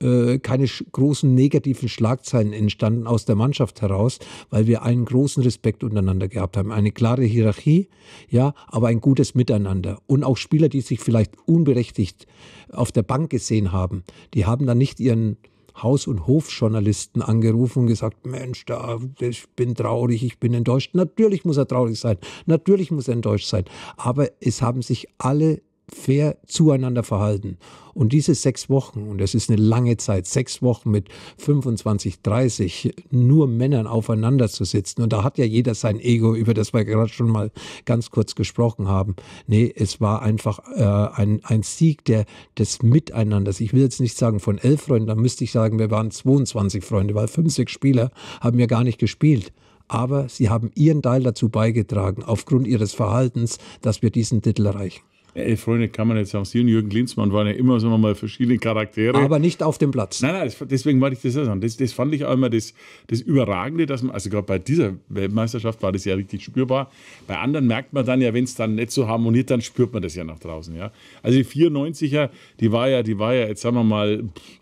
äh, keine großen negativen Schlagzeilen entstanden aus der Mannschaft heraus, weil wir einen großen Respekt untereinander gehabt haben. Eine klare Hierarchie, ja, aber ein gutes Miteinander. Und auch Spieler, die sich vielleicht unberechtigt auf der Bank gesehen haben, die haben dann nicht ihren Haus- und Hofjournalisten angerufen und gesagt, Mensch, da, ich bin traurig, ich bin enttäuscht. Natürlich muss er traurig sein, natürlich muss er enttäuscht sein. Aber es haben sich alle fair zueinander verhalten. Und diese sechs Wochen, und das ist eine lange Zeit, sechs Wochen mit 25, 30 nur Männern aufeinander zu sitzen, und da hat ja jeder sein Ego, über das wir gerade schon mal ganz kurz gesprochen haben. Nee, es war einfach äh, ein, ein Sieg der, des Miteinanders. Ich will jetzt nicht sagen von elf Freunden, da müsste ich sagen, wir waren 22 Freunde, weil fünf, sechs Spieler haben ja gar nicht gespielt aber sie haben ihren Teil dazu beigetragen, aufgrund ihres Verhaltens, dass wir diesen Titel erreichen. Elf Freunde kann man jetzt sagen. Sie und Jürgen Klinsmann waren ja immer, sagen wir mal, verschiedene Charaktere. Aber nicht auf dem Platz. Nein, nein, das, deswegen wollte ich das sagen. Das, das fand ich auch immer das, das Überragende, dass man, also gerade bei dieser Weltmeisterschaft war das ja richtig spürbar. Bei anderen merkt man dann ja, wenn es dann nicht so harmoniert, dann spürt man das ja nach draußen. Ja? Also die 94er, die war ja, die war ja, jetzt sagen wir mal, pff,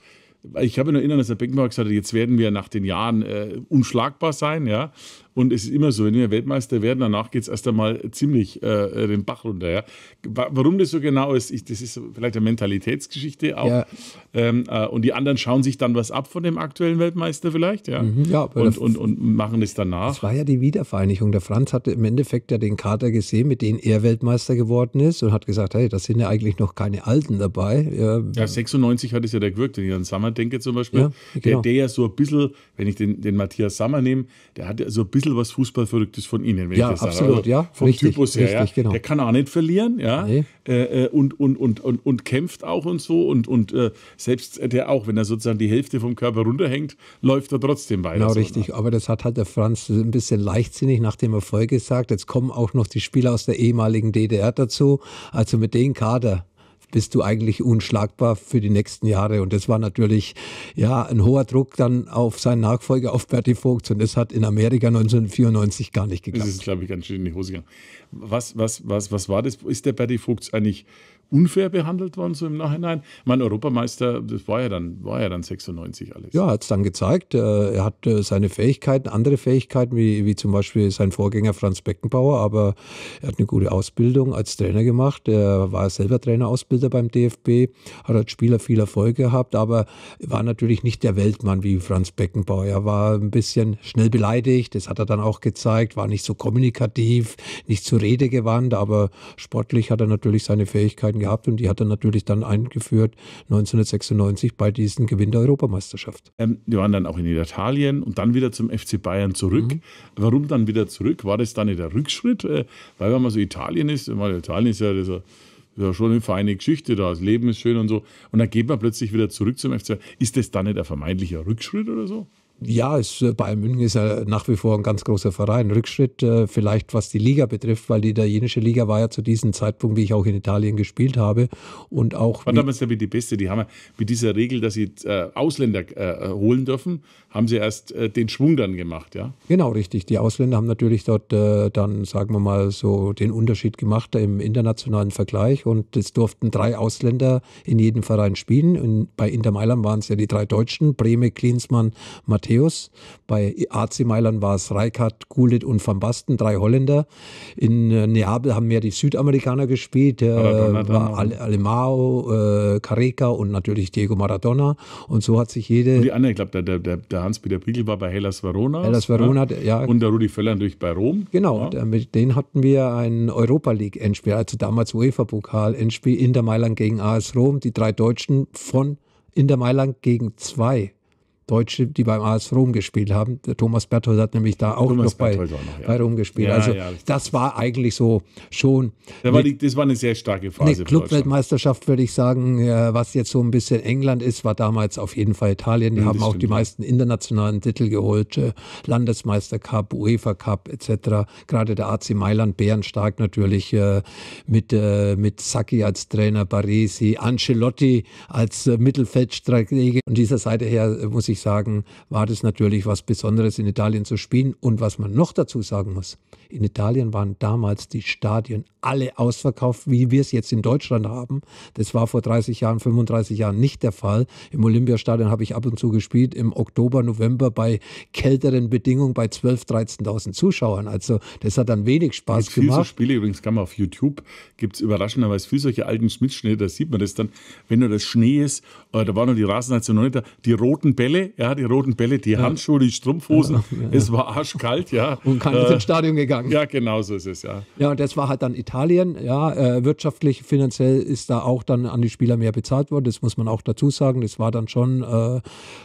ich habe mich noch erinnern, dass der Beckenbauer gesagt hat, jetzt werden wir nach den Jahren äh, unschlagbar sein, ja. Und es ist immer so, wenn wir Weltmeister werden, danach geht es erst einmal ziemlich äh, den Bach runter. Ja? Warum das so genau ist, ich, das ist vielleicht eine Mentalitätsgeschichte auch. Ja. Ähm, äh, und die anderen schauen sich dann was ab von dem aktuellen Weltmeister vielleicht. Ja, mhm, ja und, und, und machen es danach. Das war ja die Wiedervereinigung. Der Franz hatte im Endeffekt ja den Kater gesehen, mit dem er Weltmeister geworden ist und hat gesagt, hey, da sind ja eigentlich noch keine Alten dabei. Ja, ja 96 hat es ja der gewirkt, wenn ich an Sammer denke zum Beispiel. Ja, genau. der, der ja so ein bisschen, wenn ich den, den Matthias Sammer nehme, der hat ja so ein bisschen bisschen was Fußballverrücktes von Ihnen, wenn ja, ich das absolut, sage. Also ja, vom richtig, Typus her. Richtig, ja. genau. Der kann auch nicht verlieren, ja. Nee. Äh, äh, und, und, und, und, und kämpft auch und so. Und, und äh, selbst der auch, wenn er sozusagen die Hälfte vom Körper runterhängt, läuft er trotzdem weiter. Genau, so ne? richtig. Aber das hat halt der Franz ein bisschen leichtsinnig nach dem Erfolg gesagt. Jetzt kommen auch noch die Spieler aus der ehemaligen DDR dazu. Also mit dem Kader bist du eigentlich unschlagbar für die nächsten Jahre. Und das war natürlich ja ein hoher Druck dann auf seinen Nachfolger, auf Bertie Vogts. Und das hat in Amerika 1994 gar nicht geklappt. Das ist, glaube ich, ganz schön in die Hose gegangen. Was, was, was, was war das? Ist der Bertie Vogts eigentlich unfair behandelt worden, so im Nachhinein? Mein Europameister, das war ja dann, war ja dann 96 alles. Ja, hat es dann gezeigt. Äh, er hat äh, seine Fähigkeiten, andere Fähigkeiten, wie, wie zum Beispiel sein Vorgänger Franz Beckenbauer, aber er hat eine gute Ausbildung als Trainer gemacht. Er war selber Trainerausbilder beim DFB, hat als Spieler viel Erfolg gehabt, aber war natürlich nicht der Weltmann wie Franz Beckenbauer. Er war ein bisschen schnell beleidigt, das hat er dann auch gezeigt, war nicht so kommunikativ, nicht zur Rede gewandt, aber sportlich hat er natürlich seine Fähigkeiten Möglichkeiten gehabt und die hat er natürlich dann eingeführt 1996 bei diesem Gewinn der Europameisterschaft. Ähm, die waren dann auch in Italien und dann wieder zum FC Bayern zurück. Mhm. Warum dann wieder zurück? War das dann nicht der Rückschritt? Äh, weil wenn man so Italien ist, weil Italien ist ja dieser ja schon eine feine Geschichte da, das Leben ist schön und so. Und dann geht man plötzlich wieder zurück zum FC. Ist das dann nicht ein vermeintlicher Rückschritt oder so? ja, ist, äh, Bayern München ist ja nach wie vor ein ganz großer Verein. Rückschritt äh, vielleicht, was die Liga betrifft, weil die italienische Liga war ja zu diesem Zeitpunkt, wie ich auch in Italien gespielt habe und auch. War damals ja wie die beste. Die haben ja mit dieser Regel, dass sie äh, Ausländer äh, holen dürfen, haben sie erst äh, den Schwung dann gemacht, ja? Genau, richtig. Die Ausländer haben natürlich dort äh, dann, sagen wir mal, so den Unterschied gemacht im internationalen Vergleich und es durften drei Ausländer in jedem Verein spielen. Und bei Inter Mailand waren es ja die drei Deutschen: Breme, Klinsmann, Matthias. Matthäus. Bei AC Mailand war es Reikart, Gulit und Van Basten, drei Holländer. In äh, Neapel haben mehr die Südamerikaner gespielt, äh, war Al Alemao, äh, Careca und natürlich Diego Maradona. Und so hat sich jede... Und die anderen, ich glaube, der, der, der Hans-Peter Priegel war bei Hellas Verona. Hellas ne? Verona, ne? ja. Und der Rudi Völler natürlich bei Rom. Genau, ja. Ne? mit denen hatten wir ein Europa League-Endspiel, also damals UEFA-Pokal-Endspiel, Inter Mailand gegen AS Rom, die drei Deutschen von Inter Mailand gegen zwei Deutsche, die beim AS Rom gespielt haben. Der Thomas Berthold hat nämlich da auch Thomas noch bei, auch noch, ja. bei Rom gespielt. Ja, also ja, das, das war eigentlich so schon. Das war, die, das war eine sehr starke Phase. Eine Clubweltmeisterschaft würde ich sagen, äh, was jetzt so ein bisschen England ist, war damals auf jeden Fall Italien. Die haben auch stimmt, die meisten internationalen Titel geholt, äh, Landesmeister Cup, UEFA Cup etc. Gerade der AC Mailand, Bären stark natürlich äh, mit, mit Sacchi als Trainer, Baresi, Ancelotti als Mittelfeldstratege. Und dieser Seite her muss ich ich sagen, war das natürlich was Besonderes, in Italien zu spielen. Und was man noch dazu sagen muss, in Italien waren damals die Stadien alle ausverkauft, wie wir es jetzt in Deutschland haben. Das war vor 30 Jahren, 35 Jahren nicht der Fall. Im Olympiastadion habe ich ab und zu gespielt, im Oktober, November bei kälteren Bedingungen bei 12.000, 13 13.000 Zuschauern. Also das hat dann wenig Spaß Mit gemacht. Für so Spiele übrigens kann man auf YouTube, gibt es überraschenderweise viel solche alten Schnittschnitte, da sieht man das dann, wenn nur das Schnee ist, äh, da war noch die Rasen noch nicht da, die roten Bälle, ja, die roten Bälle, die ja. Handschuhe, die Strumpfhosen. Ja, ja, es war arschkalt, ja. Und keiner ist äh, ins Stadion gegangen. Ja, genau so ist es, ja. Ja, und das war halt dann Italien, ja. Äh, wirtschaftlich, finanziell ist da auch dann an die Spieler mehr bezahlt worden. Das muss man auch dazu sagen. Das war dann schon äh,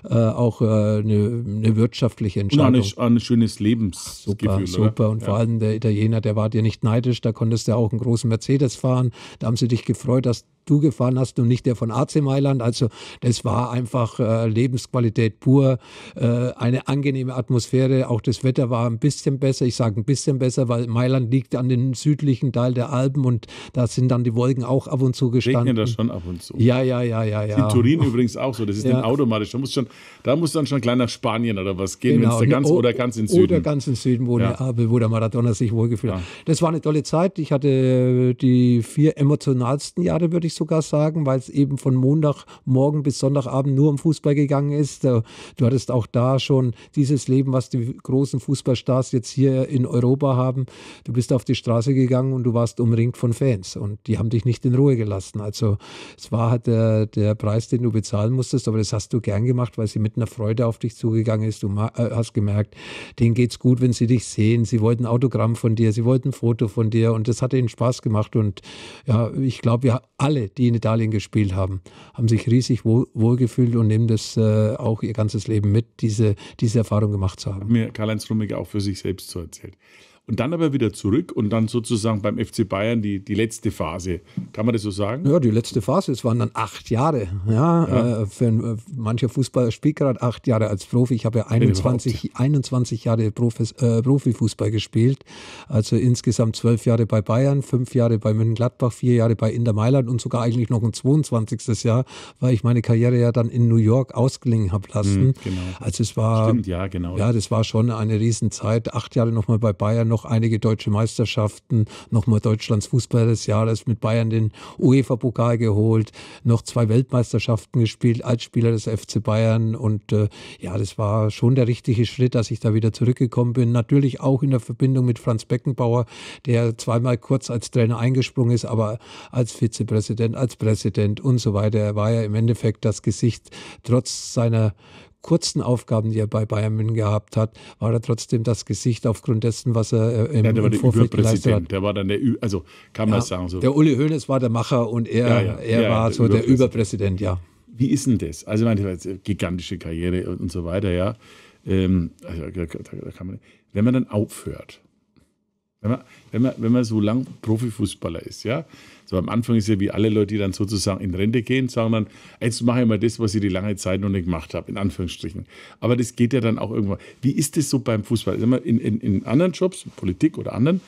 äh auch äh, eine, eine, wirtschaftliche Entscheidung. Und ein, ein schönes Lebensgefühl. Super, super. Oder? Und vor allem der Italiener, der war dir nicht neidisch. Da konntest du auch einen großen Mercedes fahren. Da haben sie dich gefreut, dass du gefahren hast und nicht der von AC Mailand. Also das war einfach äh, Lebensqualität Qualität pur, äh, eine angenehme Atmosphäre. Auch das Wetter war ein bisschen besser. Ich sage ein bisschen besser, weil Mailand liegt an dem südlichen Teil der Alpen und da sind dann die Wolken auch ab und zu gestanden. Regnet das schon ab und zu. Ja, ja, ja, ja, ja. In Turin übrigens auch so. Das ist ja. dann automatisch. Da muss, schon, da muss dann schon klein nach Spanien oder was gehen, genau. wenn es ganz oder ganz in Süden. Oder ganz in Süden, wo, ja. der, wo der Maradona sich wohlgefühlt hat. Das war eine tolle Zeit. Ich hatte äh, die vier emotionalsten Jahre, würde ich sogar sagen, weil es eben von Montagmorgen bis Sonntagabend nur um Fußball gegangen ist. Spieler. Du hattest auch da schon dieses Leben, was die großen Fußballstars jetzt hier in Europa haben. Du bist auf die Straße gegangen und du warst umringt von Fans und die haben dich nicht in Ruhe gelassen. Also es war halt der, der Preis, den du bezahlen musstest, aber das hast du gern gemacht, weil sie mit einer Freude auf dich zugegangen ist. Du hast gemerkt, denen geht es gut, wenn sie dich sehen. Sie wollten ein Autogramm von dir, sie wollten ein Foto von dir und das hat ihnen Spaß gemacht. Und ja, ich glaube, wir alle, die in Italien gespielt haben, haben sich riesig wohl, wohlgefühlt und nehmen das äh, auch ihr ganzes Leben mit, diese, diese Erfahrung gemacht zu haben. Hat mir Karl-Heinz Rummenigge auch für sich selbst so erzählt und dann aber wieder zurück und dann sozusagen beim FC Bayern die, die letzte Phase. Kann man das so sagen? Ja, die letzte Phase, es waren dann acht Jahre. Ja, ja. Äh, für äh, mancher Fußballer spielt gerade acht Jahre als Profi. Ich habe ja 21, 21 Jahre Profis, äh, Profifußball gespielt. Also insgesamt zwölf Jahre bei Bayern, fünf Jahre bei Mönchengladbach, vier Jahre bei Inter Mailand und sogar eigentlich noch ein 22. Jahr, weil ich meine Karriere ja dann in New York ausklingen habe lassen. Mhm, genau. Also es war, Stimmt, ja, genau. ja, das war schon eine Riesenzeit. Acht Jahre nochmal bei Bayern, noch einige deutsche Meisterschaften, nochmal Deutschlands Fußball des Jahres mit Bayern den UEFA-Pokal geholt, noch zwei Weltmeisterschaften gespielt als Spieler des FC Bayern. Und äh, ja, das war schon der richtige Schritt, dass ich da wieder zurückgekommen bin. Natürlich auch in der Verbindung mit Franz Beckenbauer, der zweimal kurz als Trainer eingesprungen ist, aber als Vizepräsident, als Präsident und so weiter. Er war ja im Endeffekt das Gesicht trotz seiner kurzen Aufgaben, die er bei Bayern München gehabt hat, war er trotzdem das Gesicht aufgrund dessen, was er äh, im, ja, der im war der Vorfeld geleistet hat. Der war dann der, Ü also kann man ja, sagen so. Der Uli Hoeneß war der Macher und er, ja, ja. er war der so der Überpräsident, ja. Wie ist denn das? Also meine gigantische Karriere und so weiter, ja. Ähm, also, da, da, man, wenn man dann aufhört, wenn man, wenn man, wenn man so lang Profifußballer ist, ja. So am Anfang ist ja wie alle Leute, die dann sozusagen in Rente gehen, sagen dann, jetzt mache ich mal das, was ich die lange Zeit noch nicht gemacht habe, in Anführungsstrichen. Aber das geht ja dann auch irgendwann. Wie ist das so beim Fußball? In, in, in anderen Jobs, Politik oder anderen,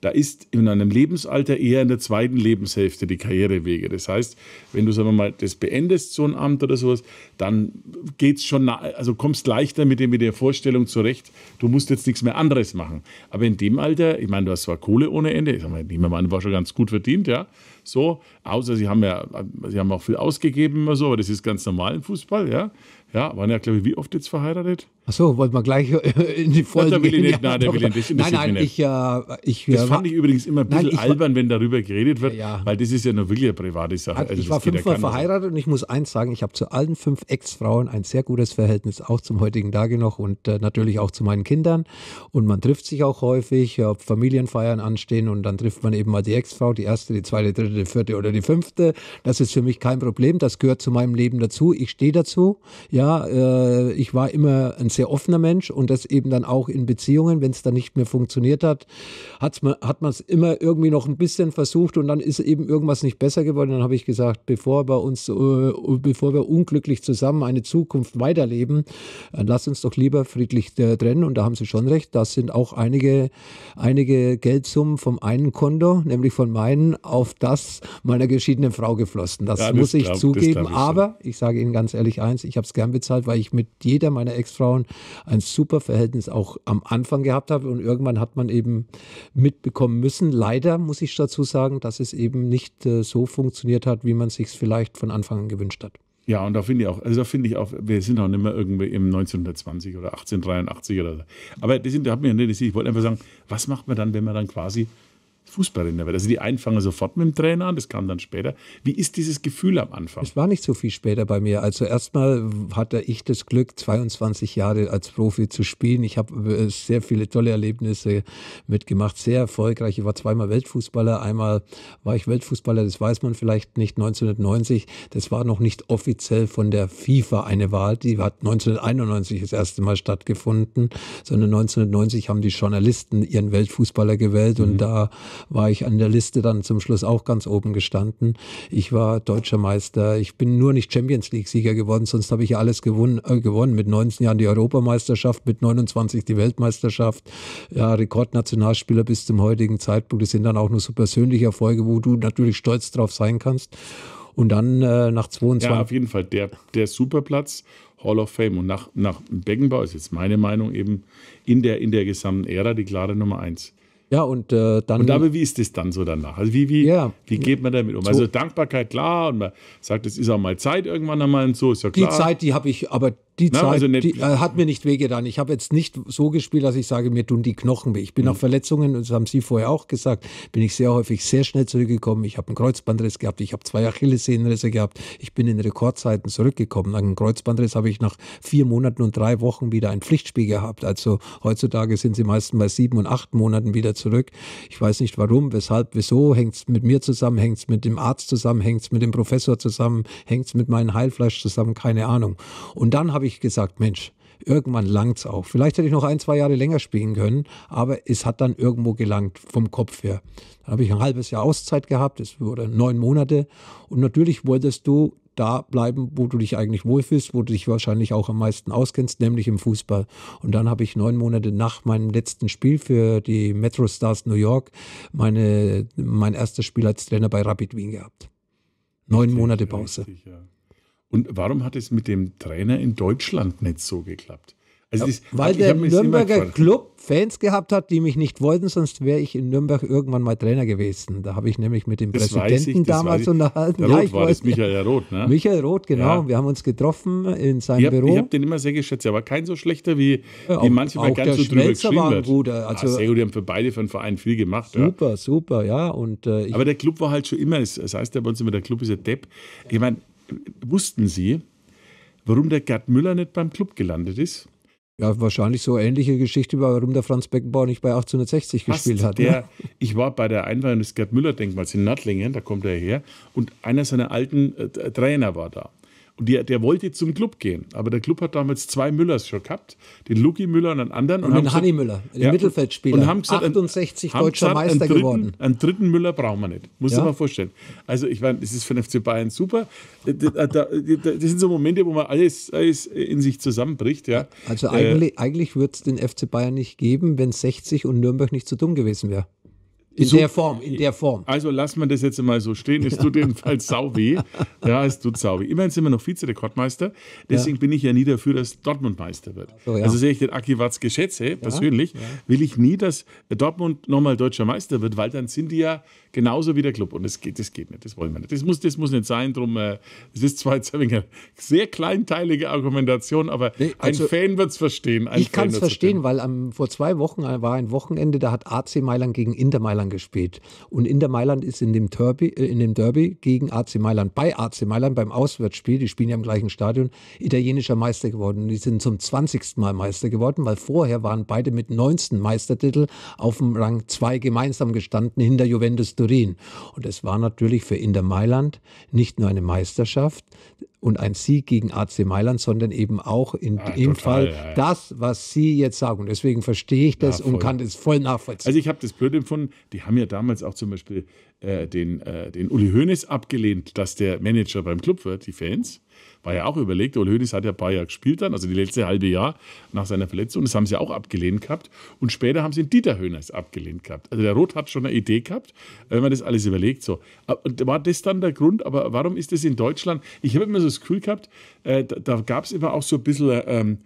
da ist in einem Lebensalter eher in der zweiten Lebenshälfte die Karrierewege. Das heißt, wenn du, sagen wir mal, das beendest, so ein Amt oder sowas, dann geht's schon, also kommst leichter mit, dem, mit der Vorstellung zurecht, du musst jetzt nichts mehr anderes machen. Aber in dem Alter, ich meine, du hast zwar Kohle ohne Ende, ich sag mal, nehmen wir mal war schon ganz gut verdient, ja, so, außer sie haben ja, sie haben auch viel ausgegeben immer so, aber das ist ganz normal im Fußball, ja. Ja, waren ja, glaube ich, wie oft jetzt verheiratet? Ach so, wollten wir gleich in die Folge nein, gehen. Nicht, nein, der will nicht. Nein, nein, ich, äh, ich Das äh, fand ich übrigens immer ein bisschen nein, albern, wenn darüber geredet wird, ja, ja. weil das ist ja nur wirklich eine private Sache. Also, also ich war fünfmal verheiratet und ich muss eins sagen, ich habe zu allen fünf Ex-Frauen ein sehr gutes Verhältnis, auch zum heutigen Tage noch und äh, natürlich auch zu meinen Kindern. Und man trifft sich auch häufig, äh, ob Familienfeiern anstehen und dann trifft man eben mal die Ex-Frau, die erste, die zweite, die dritte, die vierte oder die fünfte. Das ist für mich kein Problem, das gehört zu meinem Leben dazu. Ich stehe dazu, ja, ja, äh, ich war immer ein sehr offener Mensch und das eben dann auch in Beziehungen, wenn es dann nicht mehr funktioniert hat, hat's, hat man es immer irgendwie noch ein bisschen versucht und dann ist eben irgendwas nicht besser geworden. Dann habe ich gesagt, bevor wir uns, äh, bevor wir unglücklich zusammen eine Zukunft weiterleben, äh, lass uns doch lieber friedlich äh, trennen. Und da haben Sie schon recht, da sind auch einige, einige Geldsummen vom einen Konto, nämlich von meinen, auf das meiner geschiedenen Frau geflossen. Das, ja, das muss ich glaub, zugeben. Ich aber ich sage Ihnen ganz ehrlich eins, ich habe es gern bezahlt, weil ich mit jeder meiner Ex-Frauen ein super Verhältnis auch am Anfang gehabt habe. Und irgendwann hat man eben mitbekommen müssen, leider muss ich dazu sagen, dass es eben nicht äh, so funktioniert hat, wie man sich vielleicht von Anfang an gewünscht hat. Ja, und da finde ich auch, also da finde ich auch, wir sind auch nicht mehr irgendwie im 1920 oder 1883 oder so. Aber das, sind, da hat mir, ich wollte einfach sagen, was macht man dann, wenn man dann quasi Fußballerin wird. Also die einen fangen sofort mit dem Trainer an, das kam dann später. Wie ist dieses Gefühl am Anfang? Es war nicht so viel später bei mir. Also erstmal hatte ich das Glück, 22 Jahre als Profi zu spielen. Ich habe äh, sehr viele tolle Erlebnisse mitgemacht, sehr erfolgreich. Ich war zweimal Weltfußballer. Einmal war ich Weltfußballer, das weiß man vielleicht nicht, 1990. Das war noch nicht offiziell von der FIFA eine Wahl. Die hat 1991 das erste Mal stattgefunden, sondern 1990 haben die Journalisten ihren Weltfußballer gewählt und mhm. da war ich an der Liste dann zum Schluss auch ganz oben gestanden. Ich war deutscher Meister. Ich bin nur nicht Champions League-Sieger geworden, sonst habe ich ja alles gewonnen, äh, gewonnen. Mit 19 Jahren die Europameisterschaft, mit 29 die Weltmeisterschaft. Ja, Rekordnationalspieler bis zum heutigen Zeitpunkt. Das sind dann auch nur so persönliche Erfolge, wo du natürlich stolz drauf sein kannst. Und dann äh, nach 22. Ja, auf jeden Fall. Der, der Superplatz, Hall of Fame. Und nach, nach Beckenbauer ist jetzt meine Meinung eben in der, in der gesamten Ära die klare Nummer eins. Ja, und äh, dann. Und aber wie ist das dann so danach? Also, wie, wie, ja, wie geht man damit um? Also so. Also, Dankbarkeit, klar, und man sagt, es ist auch mal Zeit irgendwann einmal und so, ist ja klar. Die Zeit, die habe ich, aber die Na, Zeit also die, äh, hat mir nicht wehgetan. Ich habe jetzt nicht so gespielt, dass ich sage, mir tun die Knochen weh. Ich bin mhm. nach Verletzungen, und das haben Sie vorher auch gesagt, bin ich sehr häufig sehr schnell zurückgekommen. Ich habe einen Kreuzbandriss gehabt, ich habe zwei Achillessehnenrisse gehabt. Ich bin in Rekordzeiten zurückgekommen. Nach einem Kreuzbandriss habe ich nach vier Monaten und drei Wochen wieder ein Pflichtspiel gehabt. Also heutzutage sind sie meistens bei sieben und acht Monaten wieder zurück. Ich weiß nicht warum, weshalb, wieso. Hängt es mit mir zusammen, hängt es mit dem Arzt zusammen, hängt es mit dem Professor zusammen, hängt es mit meinem Heilfleisch zusammen, keine Ahnung. Und dann habe habe ich gesagt, Mensch, irgendwann langt es auch. Vielleicht hätte ich noch ein, zwei Jahre länger spielen können, aber es hat dann irgendwo gelangt vom Kopf her. Dann habe ich ein halbes Jahr Auszeit gehabt, es wurde neun Monate und natürlich wolltest du da bleiben, wo du dich eigentlich wohlfühlst, wo du dich wahrscheinlich auch am meisten auskennst, nämlich im Fußball. Und dann habe ich neun Monate nach meinem letzten Spiel für die Metro Stars New York meine, mein erstes Spiel als Trainer bei Rapid Wien gehabt. Neun Monate Pause. Richtig, ja. Und warum hat es mit dem Trainer in Deutschland nicht so geklappt? Also ja, das, weil der Nürnberger Club Fans gehabt hat, die mich nicht wollten, sonst wäre ich in Nürnberg irgendwann mal Trainer gewesen. Da habe ich nämlich mit dem das Präsidenten ich, damals unterhalten. ja, ich war weiß, das, Michael Roth, ne? Michael Roth, genau. Ja. Wir haben uns getroffen in seinem hab, Büro. Ich habe den immer sehr geschätzt. Er war kein so schlechter, wie, ja, wie manche auch, auch ganz so drüber geschrieben war wird. Guter, ah, also, ah, sehr gut, die haben für beide für den Verein viel gemacht. Super, super, ja. Und, äh, Aber der Club war halt schon immer, das heißt ja bei uns immer, der Club ist ja Depp. Ich meine, wussten Sie, warum der Gerd Müller nicht beim Club gelandet ist? Ja, wahrscheinlich so ähnliche Geschichte, warum der Franz Beckenbauer nicht bei 1860 Fast gespielt hat. Der, ne? Ich war bei der Einweihung des Gerd-Müller-Denkmals in Nattlingen, da kommt er her, und einer seiner alten äh, Trainer war da. Und der, der wollte zum Club gehen. Aber der Club hat damals zwei Müllers schon gehabt. Den Luki Müller und einen anderen. Und, und den Hanni Müller, den ja, Mittelfeldspieler. Und haben gesagt, 68 haben deutscher gesagt, Meister einen dritten, geworden. Einen dritten Müller brauchen wir nicht. Muss ja. man mal vorstellen. Also ich meine, das ist für den FC Bayern super. Äh, äh, äh, das sind so Momente, wo man alles, alles in sich zusammenbricht. Ja. Also eigentlich, äh, eigentlich würde es den FC Bayern nicht geben, wenn 60 und Nürnberg nicht so dumm gewesen wäre. In so, der Form, in der Form. Also lassen wir das jetzt mal so stehen. Es tut jedenfalls sau weh. Ja, es tut sau weh. Immerhin sind wir noch Vizerekordmeister. Deswegen ja. bin ich ja nie dafür, dass Dortmund Meister wird. So, ja. Also sehe ich den Aki Watz geschätze, persönlich, ja. will ich nie, dass Dortmund nochmal deutscher Meister wird, weil dann sind die ja Genauso wie der Club. Und das geht, das geht nicht, das wollen wir nicht. Das muss, das muss nicht sein. Drum, äh, das ist zwar jetzt eine sehr kleinteilige Argumentation, aber nee, also, ein Fan wird es verstehen. Ein ich kann es verstehen, verstehen, weil am, vor zwei Wochen äh, war ein Wochenende, da hat AC Mailand gegen Inter Mailand gespielt. Und Inter Mailand ist in dem, Derby, äh, in dem Derby gegen AC Mailand, bei AC Mailand, beim Auswärtsspiel, die spielen ja im gleichen Stadion, italienischer Meister geworden. Und die sind zum 20. Mal Meister geworden, weil vorher waren beide mit 19 Meistertitel auf dem Rang 2 gemeinsam gestanden hinter Juventus. -Dürr Turin. Und es war natürlich für Inter Mailand nicht nur eine Meisterschaft und ein Sieg gegen AC Mailand, sondern eben auch in ja, dem total, Fall ja. das, was Sie jetzt sagen. Und deswegen verstehe ich das ja, und kann das voll nachvollziehen. Also ich habe das blöd empfunden. Die haben ja damals auch zum Beispiel äh, den, äh, den Uli Hoeneß abgelehnt, dass der Manager beim Club wird, die Fans war ja auch überlegt. Ole Hoeneß hat ja ein paar Jahre gespielt dann, also die letzte halbe Jahr nach seiner Verletzung. Das haben sie auch abgelehnt gehabt. Und später haben sie Dieter Hoeneß abgelehnt gehabt. Also der Roth hat schon eine Idee gehabt, wenn man das alles überlegt. So. Äh, war das dann der Grund? Aber warum ist das in Deutschland? Ich habe immer so das Gefühl gehabt, äh, da, gab es immer auch so ein bisschen. Äh, ähm,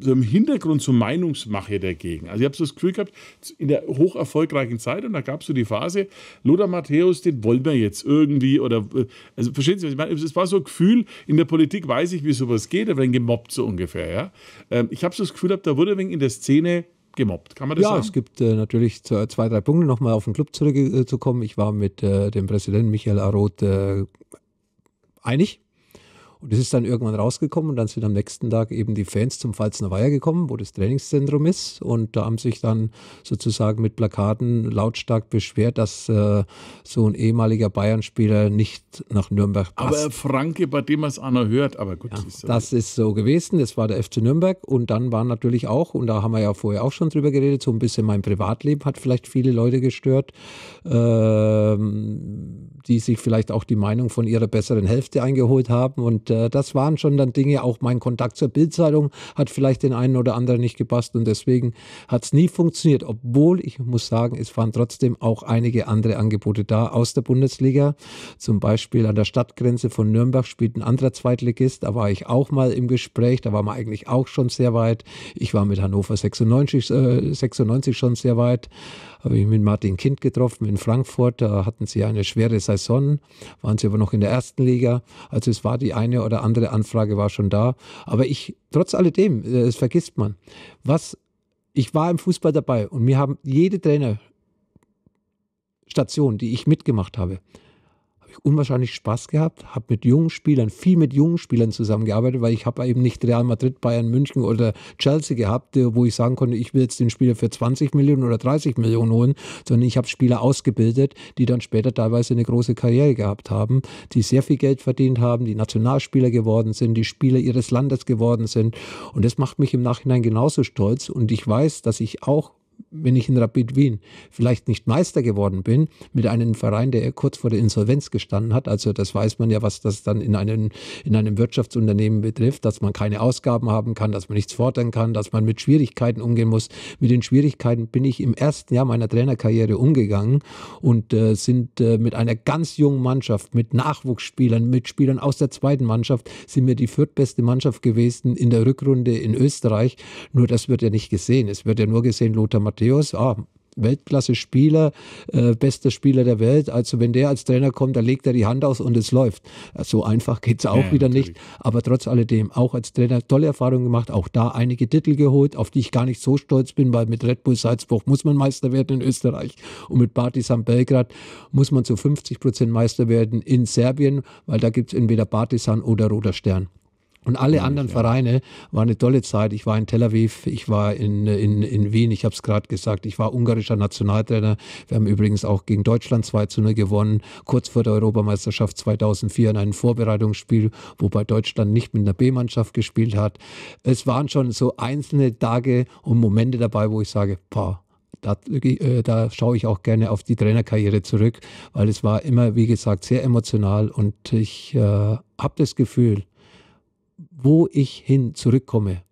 so im Hintergrund zur Meinungsmache dagegen. Also ich habe so das Gefühl gehabt, in der hoch erfolgreichen Zeit, und da gab es so die Phase, Lothar Matthäus, den wollen wir jetzt irgendwie, oder, äh, also verstehen Sie, was ich meine? Es war so ein Gefühl, in der Politik weiß ich, wie sowas geht, aber ein gemobbt so ungefähr, ja. Ähm, ich habe so das Gefühl gehabt, da wurde wegen in der Szene gemobbt. Kann man das ja, sagen? Ja, es gibt äh, natürlich zwei, drei Punkte, nochmal auf den Club zurückzukommen. Äh, ich war mit äh, dem Präsidenten Michael Aroth äh, einig und es ist dann irgendwann rausgekommen und dann sind am nächsten Tag eben die Fans zum Pfalzner Weiher gekommen, wo das Trainingszentrum ist. Und da haben sich dann sozusagen mit Plakaten lautstark beschwert, dass äh, so ein ehemaliger Bayern-Spieler nicht nach Nürnberg passt. Aber Franke, bei dem man es auch noch hört, aber gut. Ja, ist so das ist so gewesen. Das war der FC Nürnberg. Und dann waren natürlich auch, und da haben wir ja vorher auch schon drüber geredet, so ein bisschen mein Privatleben hat vielleicht viele Leute gestört, äh, die sich vielleicht auch die Meinung von ihrer besseren Hälfte eingeholt haben und äh, das waren schon dann Dinge, auch mein Kontakt zur Bildzeitung hat vielleicht den einen oder anderen nicht gepasst und deswegen hat es nie funktioniert, obwohl ich muss sagen, es waren trotzdem auch einige andere Angebote da aus der Bundesliga. Zum Beispiel an der Stadtgrenze von Nürnberg spielt ein anderer Zweitligist, da war ich auch mal im Gespräch, da war man eigentlich auch schon sehr weit. Ich war mit Hannover 96, äh, 96 schon sehr weit habe ich mit Martin Kind getroffen in Frankfurt. Da hatten sie eine schwere Saison, waren sie aber noch in der ersten Liga. Also es war die eine oder andere Anfrage war schon da. Aber ich, trotz alledem, das äh, vergisst man. Was, ich war im Fußball dabei und mir haben jede Trainerstation, die ich mitgemacht habe, unwahrscheinlich Spaß gehabt, habe mit jungen Spielern, viel mit jungen Spielern zusammengearbeitet, weil ich habe eben nicht Real Madrid, Bayern, München oder Chelsea gehabt, äh, wo ich sagen konnte, ich will jetzt den Spieler für 20 Millionen oder 30 Millionen holen, sondern ich habe Spieler ausgebildet, die dann später teilweise eine große Karriere gehabt haben, die sehr viel Geld verdient haben, die Nationalspieler geworden sind, die Spieler ihres Landes geworden sind. Und das macht mich im Nachhinein genauso stolz. Und ich weiß, dass ich auch wenn ich in Rapid Wien vielleicht nicht Meister geworden bin, mit einem Verein, der kurz vor der Insolvenz gestanden hat. Also das weiß man ja, was das dann in einem, in einem Wirtschaftsunternehmen betrifft, dass man keine Ausgaben haben kann, dass man nichts fordern kann, dass man mit Schwierigkeiten umgehen muss. Mit den Schwierigkeiten bin ich im ersten Jahr meiner Trainerkarriere umgegangen und äh, sind äh, mit einer ganz jungen Mannschaft, mit Nachwuchsspielern, mit Spielern aus der zweiten Mannschaft, sind wir die viertbeste Mannschaft gewesen in der Rückrunde in Österreich. Nur das wird ja nicht gesehen. Es wird ja nur gesehen, Lothar Matthäus, ah, Weltklasse-Spieler, äh, bester Spieler der Welt. Also wenn der als Trainer kommt, dann legt er die Hand aus und es läuft. So einfach geht es auch ja, wieder natürlich. nicht. Aber trotz alledem, auch als Trainer tolle Erfahrungen gemacht, auch da einige Titel geholt, auf die ich gar nicht so stolz bin, weil mit Red Bull Salzburg muss man Meister werden in Österreich und mit Partizan Belgrad muss man zu 50 Prozent Meister werden in Serbien, weil da gibt es entweder Partizan oder Roter Stern. Und alle anderen Vereine waren eine tolle Zeit. Ich war in Tel Aviv, ich war in, in, in Wien, ich habe es gerade gesagt, ich war ungarischer Nationaltrainer. Wir haben übrigens auch gegen Deutschland 2 zu 0 gewonnen, kurz vor der Europameisterschaft 2004 in einem Vorbereitungsspiel, wobei Deutschland nicht mit einer B-Mannschaft gespielt hat. Es waren schon so einzelne Tage und Momente dabei, wo ich sage, boah, da, äh, da, schaue ich auch gerne auf die Trainerkarriere zurück, weil es war immer, wie gesagt, sehr emotional und ich äh, habe das Gefühl, wo ich hin zurückkomme,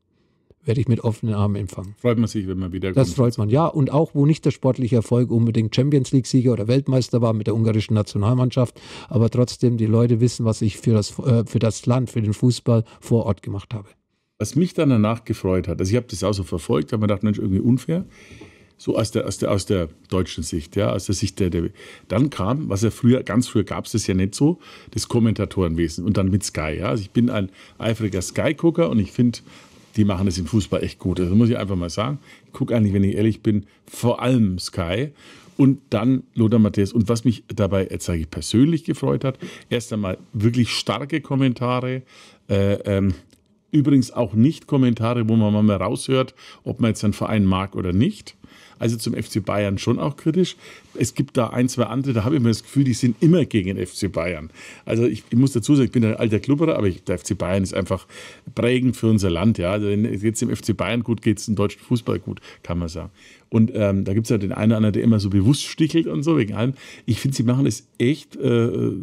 werde ich mit offenen Armen empfangen. Freut man sich, wenn man wieder. Das freut man, ja. Und auch, wo nicht der sportliche Erfolg unbedingt Champions League-Sieger oder Weltmeister war mit der ungarischen Nationalmannschaft, aber trotzdem die Leute wissen, was ich für das, äh, für das Land, für den Fußball vor Ort gemacht habe. Was mich dann danach gefreut hat, also ich habe das auch so verfolgt, habe mir gedacht, Mensch, irgendwie unfair. So aus der, aus der, aus der deutschen Sicht, ja, aus der Sicht der, der Dann kam, was ja früher, ganz früher gab es das ja nicht so, das Kommentatorenwesen und dann mit Sky. Ja. Also ich bin ein eifriger Sky-Gucker und ich finde, die machen das im Fußball echt gut. Das also muss ich einfach mal sagen. Ich gucke eigentlich, wenn ich ehrlich bin, vor allem Sky und dann Lothar Matthäus. Und was mich dabei, jetzt sage ich persönlich, gefreut hat, erst einmal wirklich starke Kommentare. Äh, ähm, übrigens auch nicht Kommentare, wo man mal raushört, ob man jetzt einen Verein mag oder nicht also zum FC Bayern schon auch kritisch. Es gibt da ein, zwei andere, da habe ich immer das Gefühl, die sind immer gegen den FC Bayern. Also ich, ich muss dazu sagen, ich bin ein alter Klubberer, aber ich, der FC Bayern ist einfach prägend für unser Land. Ja. Also wenn es jetzt dem FC Bayern gut geht, es dem deutschen Fußball gut, kann man sagen. Und ähm, da gibt es ja den einen oder anderen, der immer so bewusst stichelt und so wegen allem. Ich finde, sie machen es echt, äh,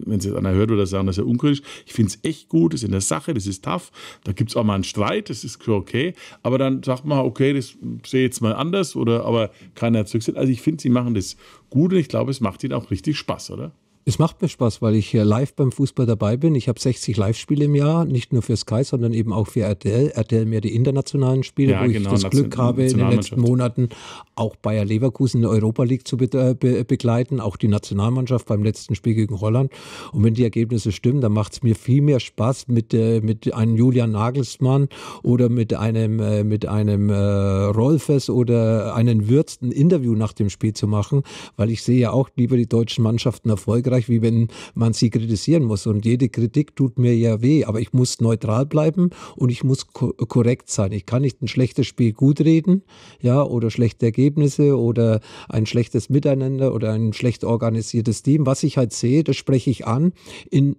wenn es jetzt einer hört oder sagen, das ist ja unkritisch, ich finde es echt gut, das ist in der Sache, das ist tough. Da gibt es auch mal einen Streit, das ist okay. Aber dann sagt man, okay, das sehe ich jetzt mal anders oder aber keiner hat Also ich finde, sie machen das gut und ich glaube, es macht ihnen auch richtig Spaß, oder? Es macht mir Spaß, weil ich live beim Fußball dabei bin. Ich habe 60 Live-Spiele im Jahr, nicht nur für Sky, sondern eben auch für RTL. RTL mehr die internationalen Spiele, ja, wo genau, ich das Glück habe, in den letzten Monaten auch Bayer Leverkusen in der Europa League zu be be begleiten, auch die Nationalmannschaft beim letzten Spiel gegen Holland. Und wenn die Ergebnisse stimmen, dann macht es mir viel mehr Spaß mit, äh, mit einem Julian Nagelsmann oder mit einem, äh, mit einem äh, Rollfest oder einen Würz ein Interview nach dem Spiel zu machen, weil ich sehe ja auch lieber die deutschen Mannschaften erfolgreich erfolgreich, wie wenn man sie kritisieren muss. Und jede Kritik tut mir ja weh, aber ich muss neutral bleiben und ich muss korrekt sein. Ich kann nicht ein schlechtes Spiel gut reden, ja, oder schlechte Ergebnisse oder ein schlechtes Miteinander oder ein schlecht organisiertes Team. Was ich halt sehe, das spreche ich an in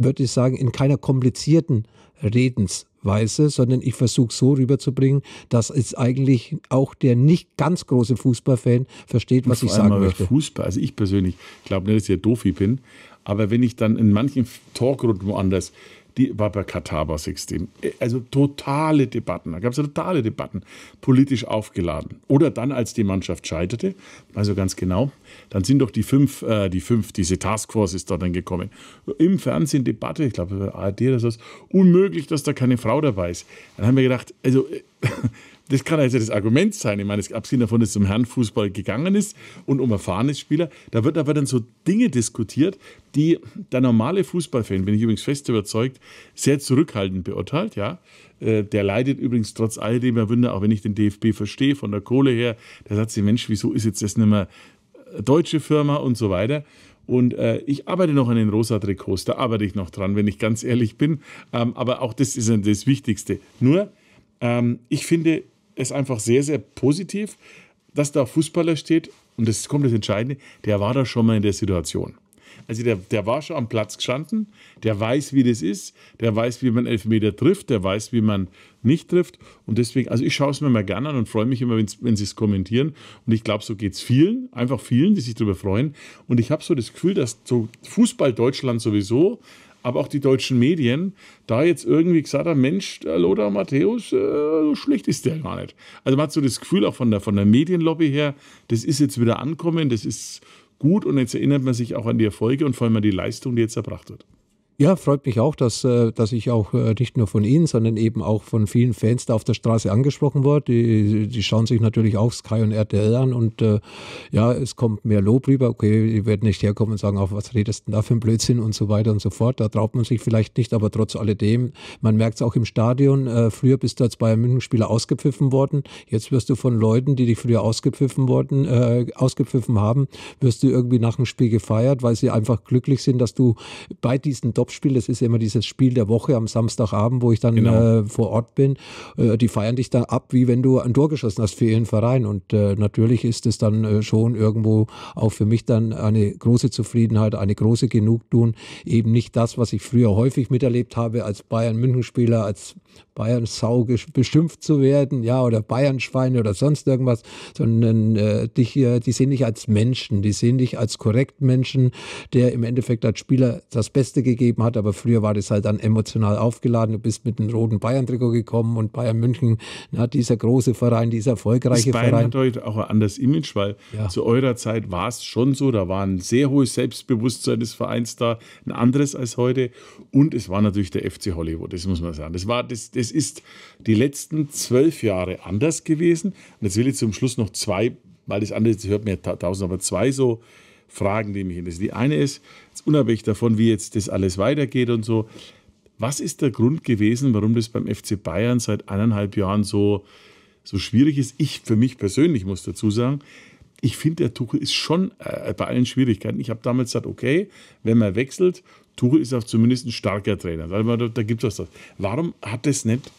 würde ich sagen, in keiner komplizierten Redens, Weiße, sondern ich versuche so rüberzubringen, dass es eigentlich auch der nicht ganz große Fußballfan versteht, was ich sagen möchte. Fußball, also ich persönlich, glaube nicht, dass ich ja doof bin, aber wenn ich dann in manchen Talkrunden woanders die war bei Katar war es extrem. Also totale Debatten, da gab es totale Debatten, politisch aufgeladen. Oder dann, als die Mannschaft scheiterte, also ganz genau, dann sind doch die fünf, äh, die fünf, diese Taskforce ist da dann gekommen. Im Fernsehen Debatte, ich glaube ARD oder sowas, unmöglich, dass da keine Frau dabei ist. Dann haben wir gedacht, also Das kann also das Argument sein. Ich meine, es abgesehen davon, dass es um Herrenfußball gegangen ist und um erfahrene Spieler, da wird aber dann so Dinge diskutiert, die der normale Fußballfan, bin ich übrigens fest überzeugt, sehr zurückhaltend beurteilt. Ja, äh, der leidet übrigens trotz alledem, Herr Wünder, auch wenn ich den DFB verstehe, von der Kohle her. Der sagt sich, Mensch, wieso ist jetzt das nicht mehr deutsche Firma und so weiter. Und äh, ich arbeite noch an den rosa Trikots, da arbeite ich noch dran, wenn ich ganz ehrlich bin. Ähm, aber auch das ist das Wichtigste. Nur, ähm, ich finde, ist einfach sehr, sehr positiv, dass da Fußballer steht. Und das kommt das Entscheidende, der war da schon mal in der Situation. Also der, der war schon am Platz gestanden, der weiß, wie das ist, der weiß, wie man Elfmeter trifft, der weiß, wie man nicht trifft. Und deswegen, also ich schaue es mir mal gerne an und freue mich immer, wenn sie es kommentieren. Und ich glaube, so geht es vielen, einfach vielen, die sich darüber freuen. Und ich habe so das Gefühl, dass so Fußball Deutschland sowieso aber auch die deutschen Medien, da jetzt irgendwie gesagt haben, Mensch, der äh, Lothar Matthäus, äh, so schlecht ist der gar nicht. Also man hat so das Gefühl auch von der, von der Medienlobby her, das ist jetzt wieder ankommen, das ist gut und jetzt erinnert man sich auch an die Erfolge und vor allem an die Leistung, die jetzt erbracht wird. Ja, freut mich auch, dass, äh, dass ich auch äh, nicht nur von Ihnen, sondern eben auch von vielen Fans da auf der Straße angesprochen wurde. Die, die schauen sich natürlich auch Sky und RTL an und äh, ja, es kommt mehr Lob rüber. Okay, die werden nicht herkommen und sagen, auf was redest du denn da für ein Blödsinn und so weiter und so fort. Da traut man sich vielleicht nicht, aber trotz alledem, man merkt es auch im Stadion. Äh, früher bist du als Bayern München-Spieler ausgepfiffen worden. Jetzt wirst du von Leuten, die dich früher ausgepfiffen worden, äh, ausgepfiffen haben, wirst du irgendwie nach dem Spiel gefeiert, weil sie einfach glücklich sind, dass du bei diesen Doppel Topspiel, das ist ja immer dieses Spiel der Woche am Samstagabend, wo ich dann genau. äh, vor Ort bin, äh, die feiern dich dann ab, wie wenn du ein Tor geschossen hast für ihren Verein. Und äh, natürlich ist es dann äh, schon irgendwo auch für mich dann eine große Zufriedenheit, eine große Genugtuung. Eben nicht das, was ich früher häufig miterlebt habe als Bayern-München-Spieler, als Bayern-Sau beschimpft zu werden, ja, oder Bayern-Schweine oder sonst irgendwas, sondern äh, dich, äh, die sehen dich als Menschen, die sehen dich als korrekt Menschen, der im Endeffekt als Spieler das Beste gegeben gegeben hat. Aber früher war das halt dann emotional aufgeladen. Du bist mit einem roten Bayern-Trikot gekommen und Bayern München, na, dieser große Verein, dieser erfolgreiche das Verein. Das hat heute auch ein anderes Image, weil ja. zu eurer Zeit war es schon so, da war ein sehr hohes Selbstbewusstsein des Vereins da, ein anderes als heute. Und es war natürlich der FC Hollywood, das muss man sagen. Das, war, das, das ist die letzten zwölf Jahre anders gewesen. Und jetzt will ich zum Schluss noch zwei, weil das andere, das hört mir ja tausend, aber zwei so Fragen, die mich interessieren. Die eine ist, unabhängig davon, wie jetzt das alles weitergeht und so, was ist der Grund gewesen, warum das beim FC Bayern seit eineinhalb Jahren so, so schwierig ist? Ich für mich persönlich muss dazu sagen, ich finde, der Tuchel ist schon äh, bei allen Schwierigkeiten. Ich habe damals gesagt, okay, wenn man wechselt, Tuchel ist auch zumindest ein starker Trainer. Da, da gibt es was. Warum hat das nicht,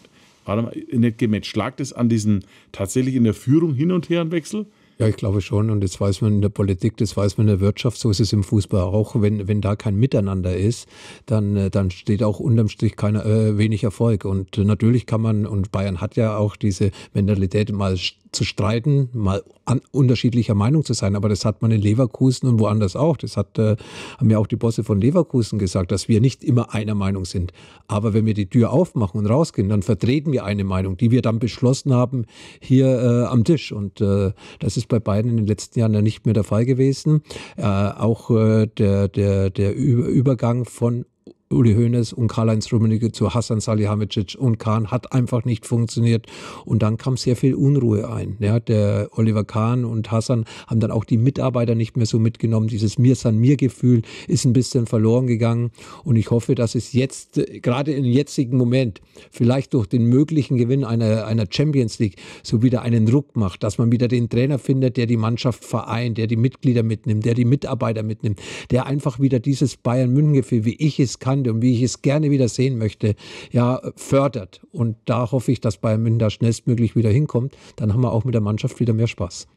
warum nicht gematcht? Schlagt es an diesen tatsächlich in der Führung hin und her ein Wechsel? Ja, ich glaube schon. Und das weiß man in der Politik, das weiß man in der Wirtschaft, so ist es im Fußball auch. Wenn, wenn da kein Miteinander ist, dann, äh, dann steht auch unterm Strich keiner, äh, wenig Erfolg. Und natürlich kann man, und Bayern hat ja auch diese Mentalität mal zu streiten, mal an, unterschiedlicher Meinung zu sein. Aber das hat man in Leverkusen und woanders auch. Das hat, äh, haben ja auch die Bosse von Leverkusen gesagt, dass wir nicht immer einer Meinung sind. Aber wenn wir die Tür aufmachen und rausgehen, dann vertreten wir eine Meinung, die wir dann beschlossen haben hier äh, am Tisch. Und äh, das ist bei beiden in den letzten Jahren ja nicht mehr der Fall gewesen. Äh, auch äh, der, der, der Übergang von Uli Hoeneß und Karl-Heinz Rummenigge zu Hassan Salihamidzic und Kahn hat einfach nicht funktioniert. Und dann kam sehr viel Unruhe ein. Ja, der Oliver Kahn und Hassan haben dann auch die Mitarbeiter nicht mehr so mitgenommen. Dieses Mir san mir Gefühl ist ein bisschen verloren gegangen. Und ich hoffe, dass es jetzt, äh, gerade im jetzigen Moment, vielleicht durch den möglichen Gewinn einer, einer Champions League so wieder einen Ruck macht, dass man wieder den Trainer findet, der die Mannschaft vereint, der die Mitglieder mitnimmt, der die Mitarbeiter mitnimmt, der einfach wieder dieses Bayern-München-Gefühl, wie ich es kann, Lande und wie ich es gerne wieder sehen möchte, ja, fördert. Und da hoffe ich, dass Bayern München da schnellstmöglich wieder hinkommt. Dann haben wir auch mit der Mannschaft wieder mehr Spaß.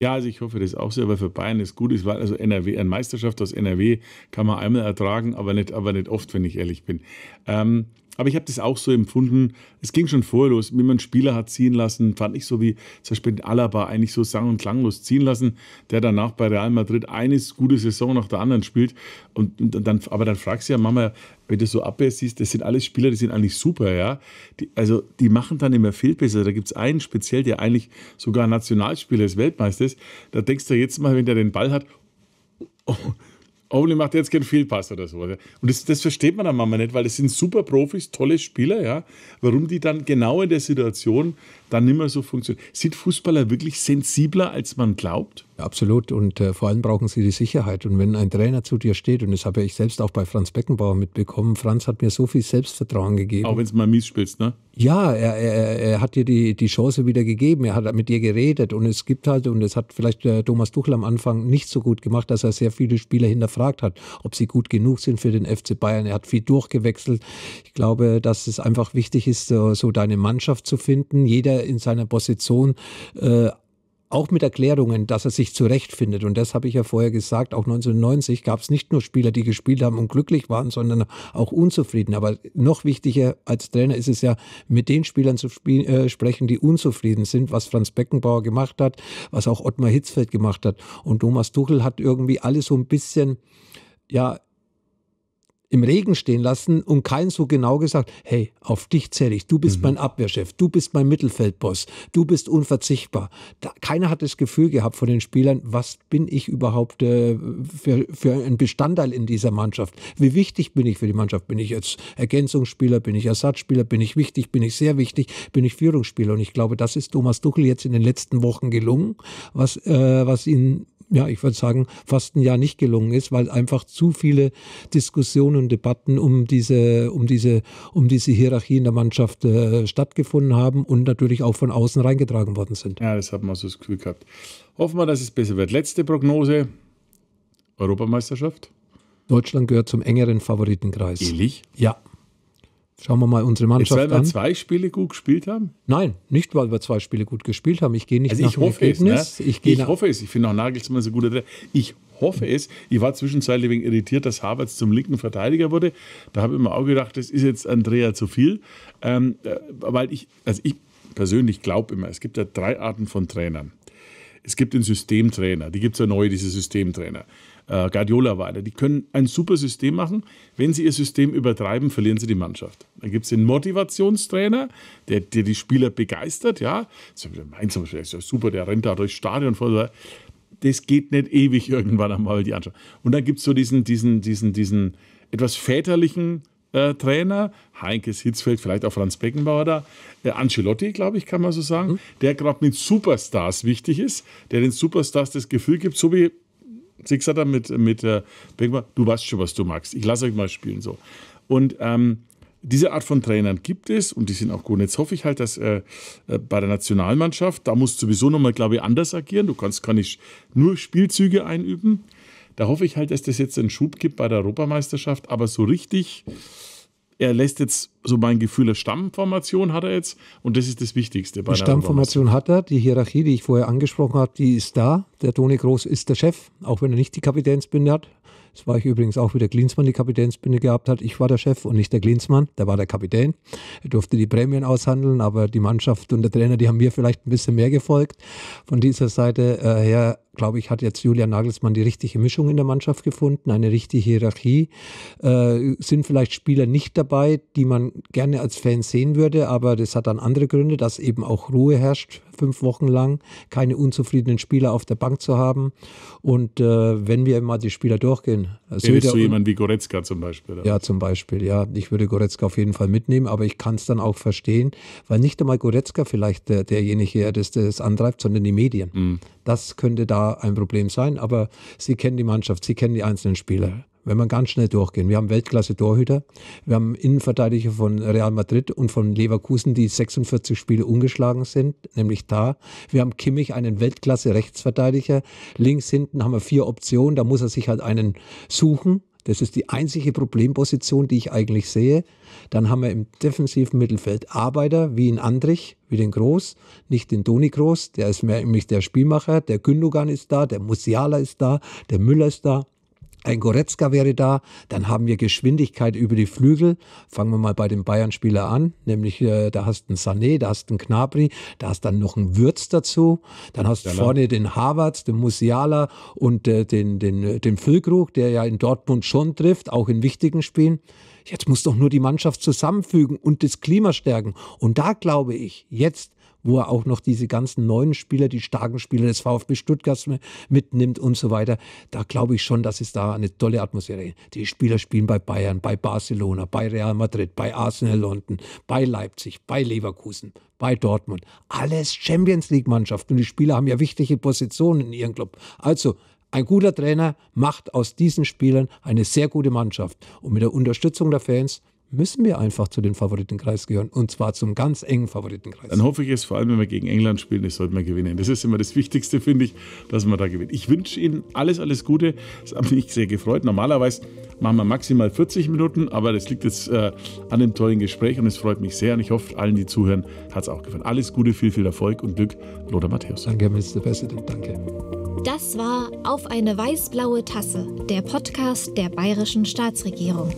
Ja, also ich hoffe das auch sehr, weil für Bayern ist gut ist, weil also NRW, eine Meisterschaft aus NRW kann man einmal ertragen, aber nicht, aber nicht oft, wenn ich ehrlich bin. Ähm, aber ich habe das auch so empfunden. Es ging schon vorher los, wie man Spieler hat ziehen lassen, fand ich so wie zum Beispiel den Alaba eigentlich so sang- und klanglos ziehen lassen, der danach bei Real Madrid eine gute Saison nach der anderen spielt. Und, und dann, aber dann fragst du ja, Mama, wenn du so Abwehr siehst, das sind alles Spieler, die sind eigentlich super, ja. Die, also die machen dann immer viel besser. Da gibt es einen speziell, der eigentlich sogar Nationalspieler ist, Weltmeister ist. Da denkst du jetzt mal, wenn der den Ball hat, oh, Only macht jetzt keinen Fehlpass oder so. Und das, das, versteht man dann manchmal nicht, weil das sind super Profis, tolle Spieler, ja. Warum die dann genau in der Situation dann nicht mehr so funktionieren. Sind Fußballer wirklich sensibler, als man glaubt? Absolut. Und äh, vor allem brauchen sie die Sicherheit. Und wenn ein Trainer zu dir steht, und das habe ich selbst auch bei Franz Beckenbauer mitbekommen, Franz hat mir so viel Selbstvertrauen gegeben. Auch wenn es mal mies spielst, ne? Ja, er, er, er, hat dir die, die Chance wieder gegeben, er hat mit dir geredet und es gibt halt, und es hat vielleicht äh, Thomas Tuchel am Anfang nicht so gut gemacht, dass er sehr viele Spieler hinterfragt hat, ob sie gut genug sind für den FC Bayern. Er hat viel durchgewechselt. Ich glaube, dass es einfach wichtig ist, so, so deine Mannschaft zu finden, jeder in seiner Position äh, auch mit Erklärungen, dass er sich zurechtfindet. Und das habe ich ja vorher gesagt, auch 1990 gab es nicht nur Spieler, die gespielt haben und glücklich waren, sondern auch unzufrieden. Aber noch wichtiger als Trainer ist es ja, mit den Spielern zu spiel äh, sprechen, die unzufrieden sind, was Franz Beckenbauer gemacht hat, was auch Ottmar Hitzfeld gemacht hat. Und Thomas Tuchel hat irgendwie alles so ein bisschen ja, im Regen stehen lassen und kein so genau gesagt, hey, auf dich zähle ich, du bist mhm. mein Abwehrchef, du bist mein Mittelfeldboss, du bist unverzichtbar. Da, keiner hat das Gefühl gehabt von den Spielern, was bin ich überhaupt äh, für, für ein Bestandteil in dieser Mannschaft? Wie wichtig bin ich für die Mannschaft? Bin ich jetzt Ergänzungsspieler, bin ich Ersatzspieler, bin ich wichtig, bin ich sehr wichtig, bin ich Führungsspieler? Und ich glaube, das ist Thomas Tuchel jetzt in den letzten Wochen gelungen, was, äh, was ihn ja, ich würde sagen, fast ein Jahr nicht gelungen ist, weil einfach zu viele Diskussionen Diskussionen und Debatten um diese, um diese, um diese Hierarchie in der Mannschaft äh, stattgefunden haben und natürlich auch von außen reingetragen worden sind. Ja, das hat man so das Gefühl gehabt. Hoffen wir, dass es besser wird. Letzte Prognose: Europameisterschaft. Deutschland gehört zum engeren Favoritenkreis. Ehrlich? Ja. Schauen wir mal unsere Mannschaft Jetzt, weil an. wir zwei Spiele gut gespielt haben? Nein, nicht weil wir zwei Spiele gut gespielt haben. Ich gehe nicht also nach ich hoffe Ergebnis. Es, ne? Ich, ich hoffe es. Ich finde auch Nagelsmann so gut. Ich hoffe es. Ich war zwischenzeitlich wegen irritiert, dass Havertz zum linken Verteidiger wurde. Da habe ich mir auch gedacht, das ist jetzt Andrea zu viel. Ähm, äh, weil ich, also ich persönlich glaube immer, es gibt ja drei Arten von Trainern. Es gibt den Systemtrainer, die gibt es ja neu, diese Systemtrainer. Äh, Guardiola war einer. Die können ein super System machen. Wenn sie ihr System übertreiben, verlieren sie die Mannschaft. Dann gibt es den Motivationstrainer, der, der die Spieler begeistert. Ja, mein zum Beispiel, ist ja super, der rennt da durchs Stadion voll das geht nicht ewig irgendwann einmal die anschauen. Und dann gibt es so diesen, diesen, diesen, diesen etwas väterlichen äh, Trainer, Heinkes Hitzfeld, vielleicht auch Franz Beckenbauer da, äh, Ancelotti, glaube ich, kann man so sagen, mhm. der gerade mit Superstars wichtig ist, der den Superstars das Gefühl gibt, so wie Six hat er mit, mit äh, Beckenbauer, du weißt schon, was du magst, ich lasse euch mal spielen so. Und ähm, diese Art von Trainern gibt es und die sind auch gut. Jetzt hoffe ich halt, dass äh, äh, bei der Nationalmannschaft, da musst du sowieso nochmal, glaube ich, anders agieren. Du kannst kann ich nur Spielzüge einüben. Da hoffe ich halt, dass das jetzt einen Schub gibt bei der Europameisterschaft. Aber so richtig, er lässt jetzt, so mein Gefühl, eine Stammformation hat er jetzt. Und das ist das Wichtigste bei Die Stammformation hat er. Die Hierarchie, die ich vorher angesprochen habe, die ist da. Der Toni Groß ist der Chef, auch wenn er nicht die Kapitänsbinde hat. Das war ich übrigens auch, wie der Klinsmann die Kapitänsbinde gehabt hat. Ich war der Chef und nicht der Klinsmann, der war der Kapitän. Er durfte die Prämien aushandeln, aber die Mannschaft und der Trainer, die haben mir vielleicht ein bisschen mehr gefolgt. Von dieser Seite äh, her glaube ich, hat jetzt Julian Nagelsmann die richtige Mischung in der Mannschaft gefunden, eine richtige Hierarchie. Äh, sind vielleicht Spieler nicht dabei, die man gerne als Fan sehen würde, aber das hat dann andere Gründe, dass eben auch Ruhe herrscht fünf Wochen lang keine unzufriedenen Spieler auf der Bank zu haben. Und äh, wenn wir mal die Spieler durchgehen. Hättest du jemanden wie Goretzka zum Beispiel? Oder? Ja, zum Beispiel, ja. Ich würde Goretzka auf jeden Fall mitnehmen, aber ich kann es dann auch verstehen, weil nicht einmal Goretzka vielleicht der, derjenige ist, der das antreibt, sondern die Medien. Mhm. Das könnte da ein Problem sein, aber sie kennen die Mannschaft, sie kennen die einzelnen Spieler wenn man ganz schnell durchgehen. Wir haben Weltklasse-Torhüter, wir haben Innenverteidiger von Real Madrid und von Leverkusen, die 46 Spiele ungeschlagen sind, nämlich da. Wir haben Kimmich, einen Weltklasse-Rechtsverteidiger. Links hinten haben wir vier Optionen, da muss er sich halt einen suchen. Das ist die einzige Problemposition, die ich eigentlich sehe. Dann haben wir im defensiven Mittelfeld Arbeiter wie in Andrich, wie den Groß, nicht den Doni Groß, der ist mehr nämlich der Spielmacher, der Gündogan ist da, der Musiala ist da, der Müller ist da. Ein Goretzka wäre da, dann haben wir Geschwindigkeit über die Flügel. Fangen wir mal bei dem Bayern-Spieler an, nämlich äh, da hast du einen Sané, da hast du einen Knabri, da hast dann noch einen Würz dazu, dann hast du ja, vorne den Havertz, den Musiala und äh, den, den, äh, den Füllkrug, der ja in Dortmund schon trifft, auch in wichtigen Spielen. Jetzt muss doch nur die Mannschaft zusammenfügen und das Klima stärken. Und da glaube ich, jetzt wo er auch noch diese ganzen neuen Spieler, die starken Spieler des VfB Stuttgart mitnimmt und so weiter. Da glaube ich schon, dass es da eine tolle Atmosphäre gibt. Die Spieler spielen bei Bayern, bei Barcelona, bei Real Madrid, bei Arsenal London, bei Leipzig, bei Leverkusen, bei Dortmund. Alles Champions League-Mannschaften und die Spieler haben ja wichtige Positionen in ihrem Club. Also ein guter Trainer macht aus diesen Spielern eine sehr gute Mannschaft. Und mit der Unterstützung der Fans müssen wir einfach zu den Favoritenkreis gehören und zwar zum ganz engen Favoritenkreis. Dann hoffe ich es, vor allem wenn wir gegen England spielen, das sollten wir gewinnen. Das ist immer das Wichtigste, finde ich, dass man da gewinnt. Ich wünsche Ihnen alles, alles Gute. Es hat mich sehr gefreut. Normalerweise machen wir maximal 40 Minuten, aber das liegt jetzt äh, an dem tollen Gespräch und es freut mich sehr und ich hoffe, allen, die zuhören, hat es auch gefallen. Alles Gute, viel, viel Erfolg und Glück, Lothar Matthäus. Danke, Mr. President. Danke. Das war Auf eine weiß-blaue Tasse, der Podcast der bayerischen Staatsregierung.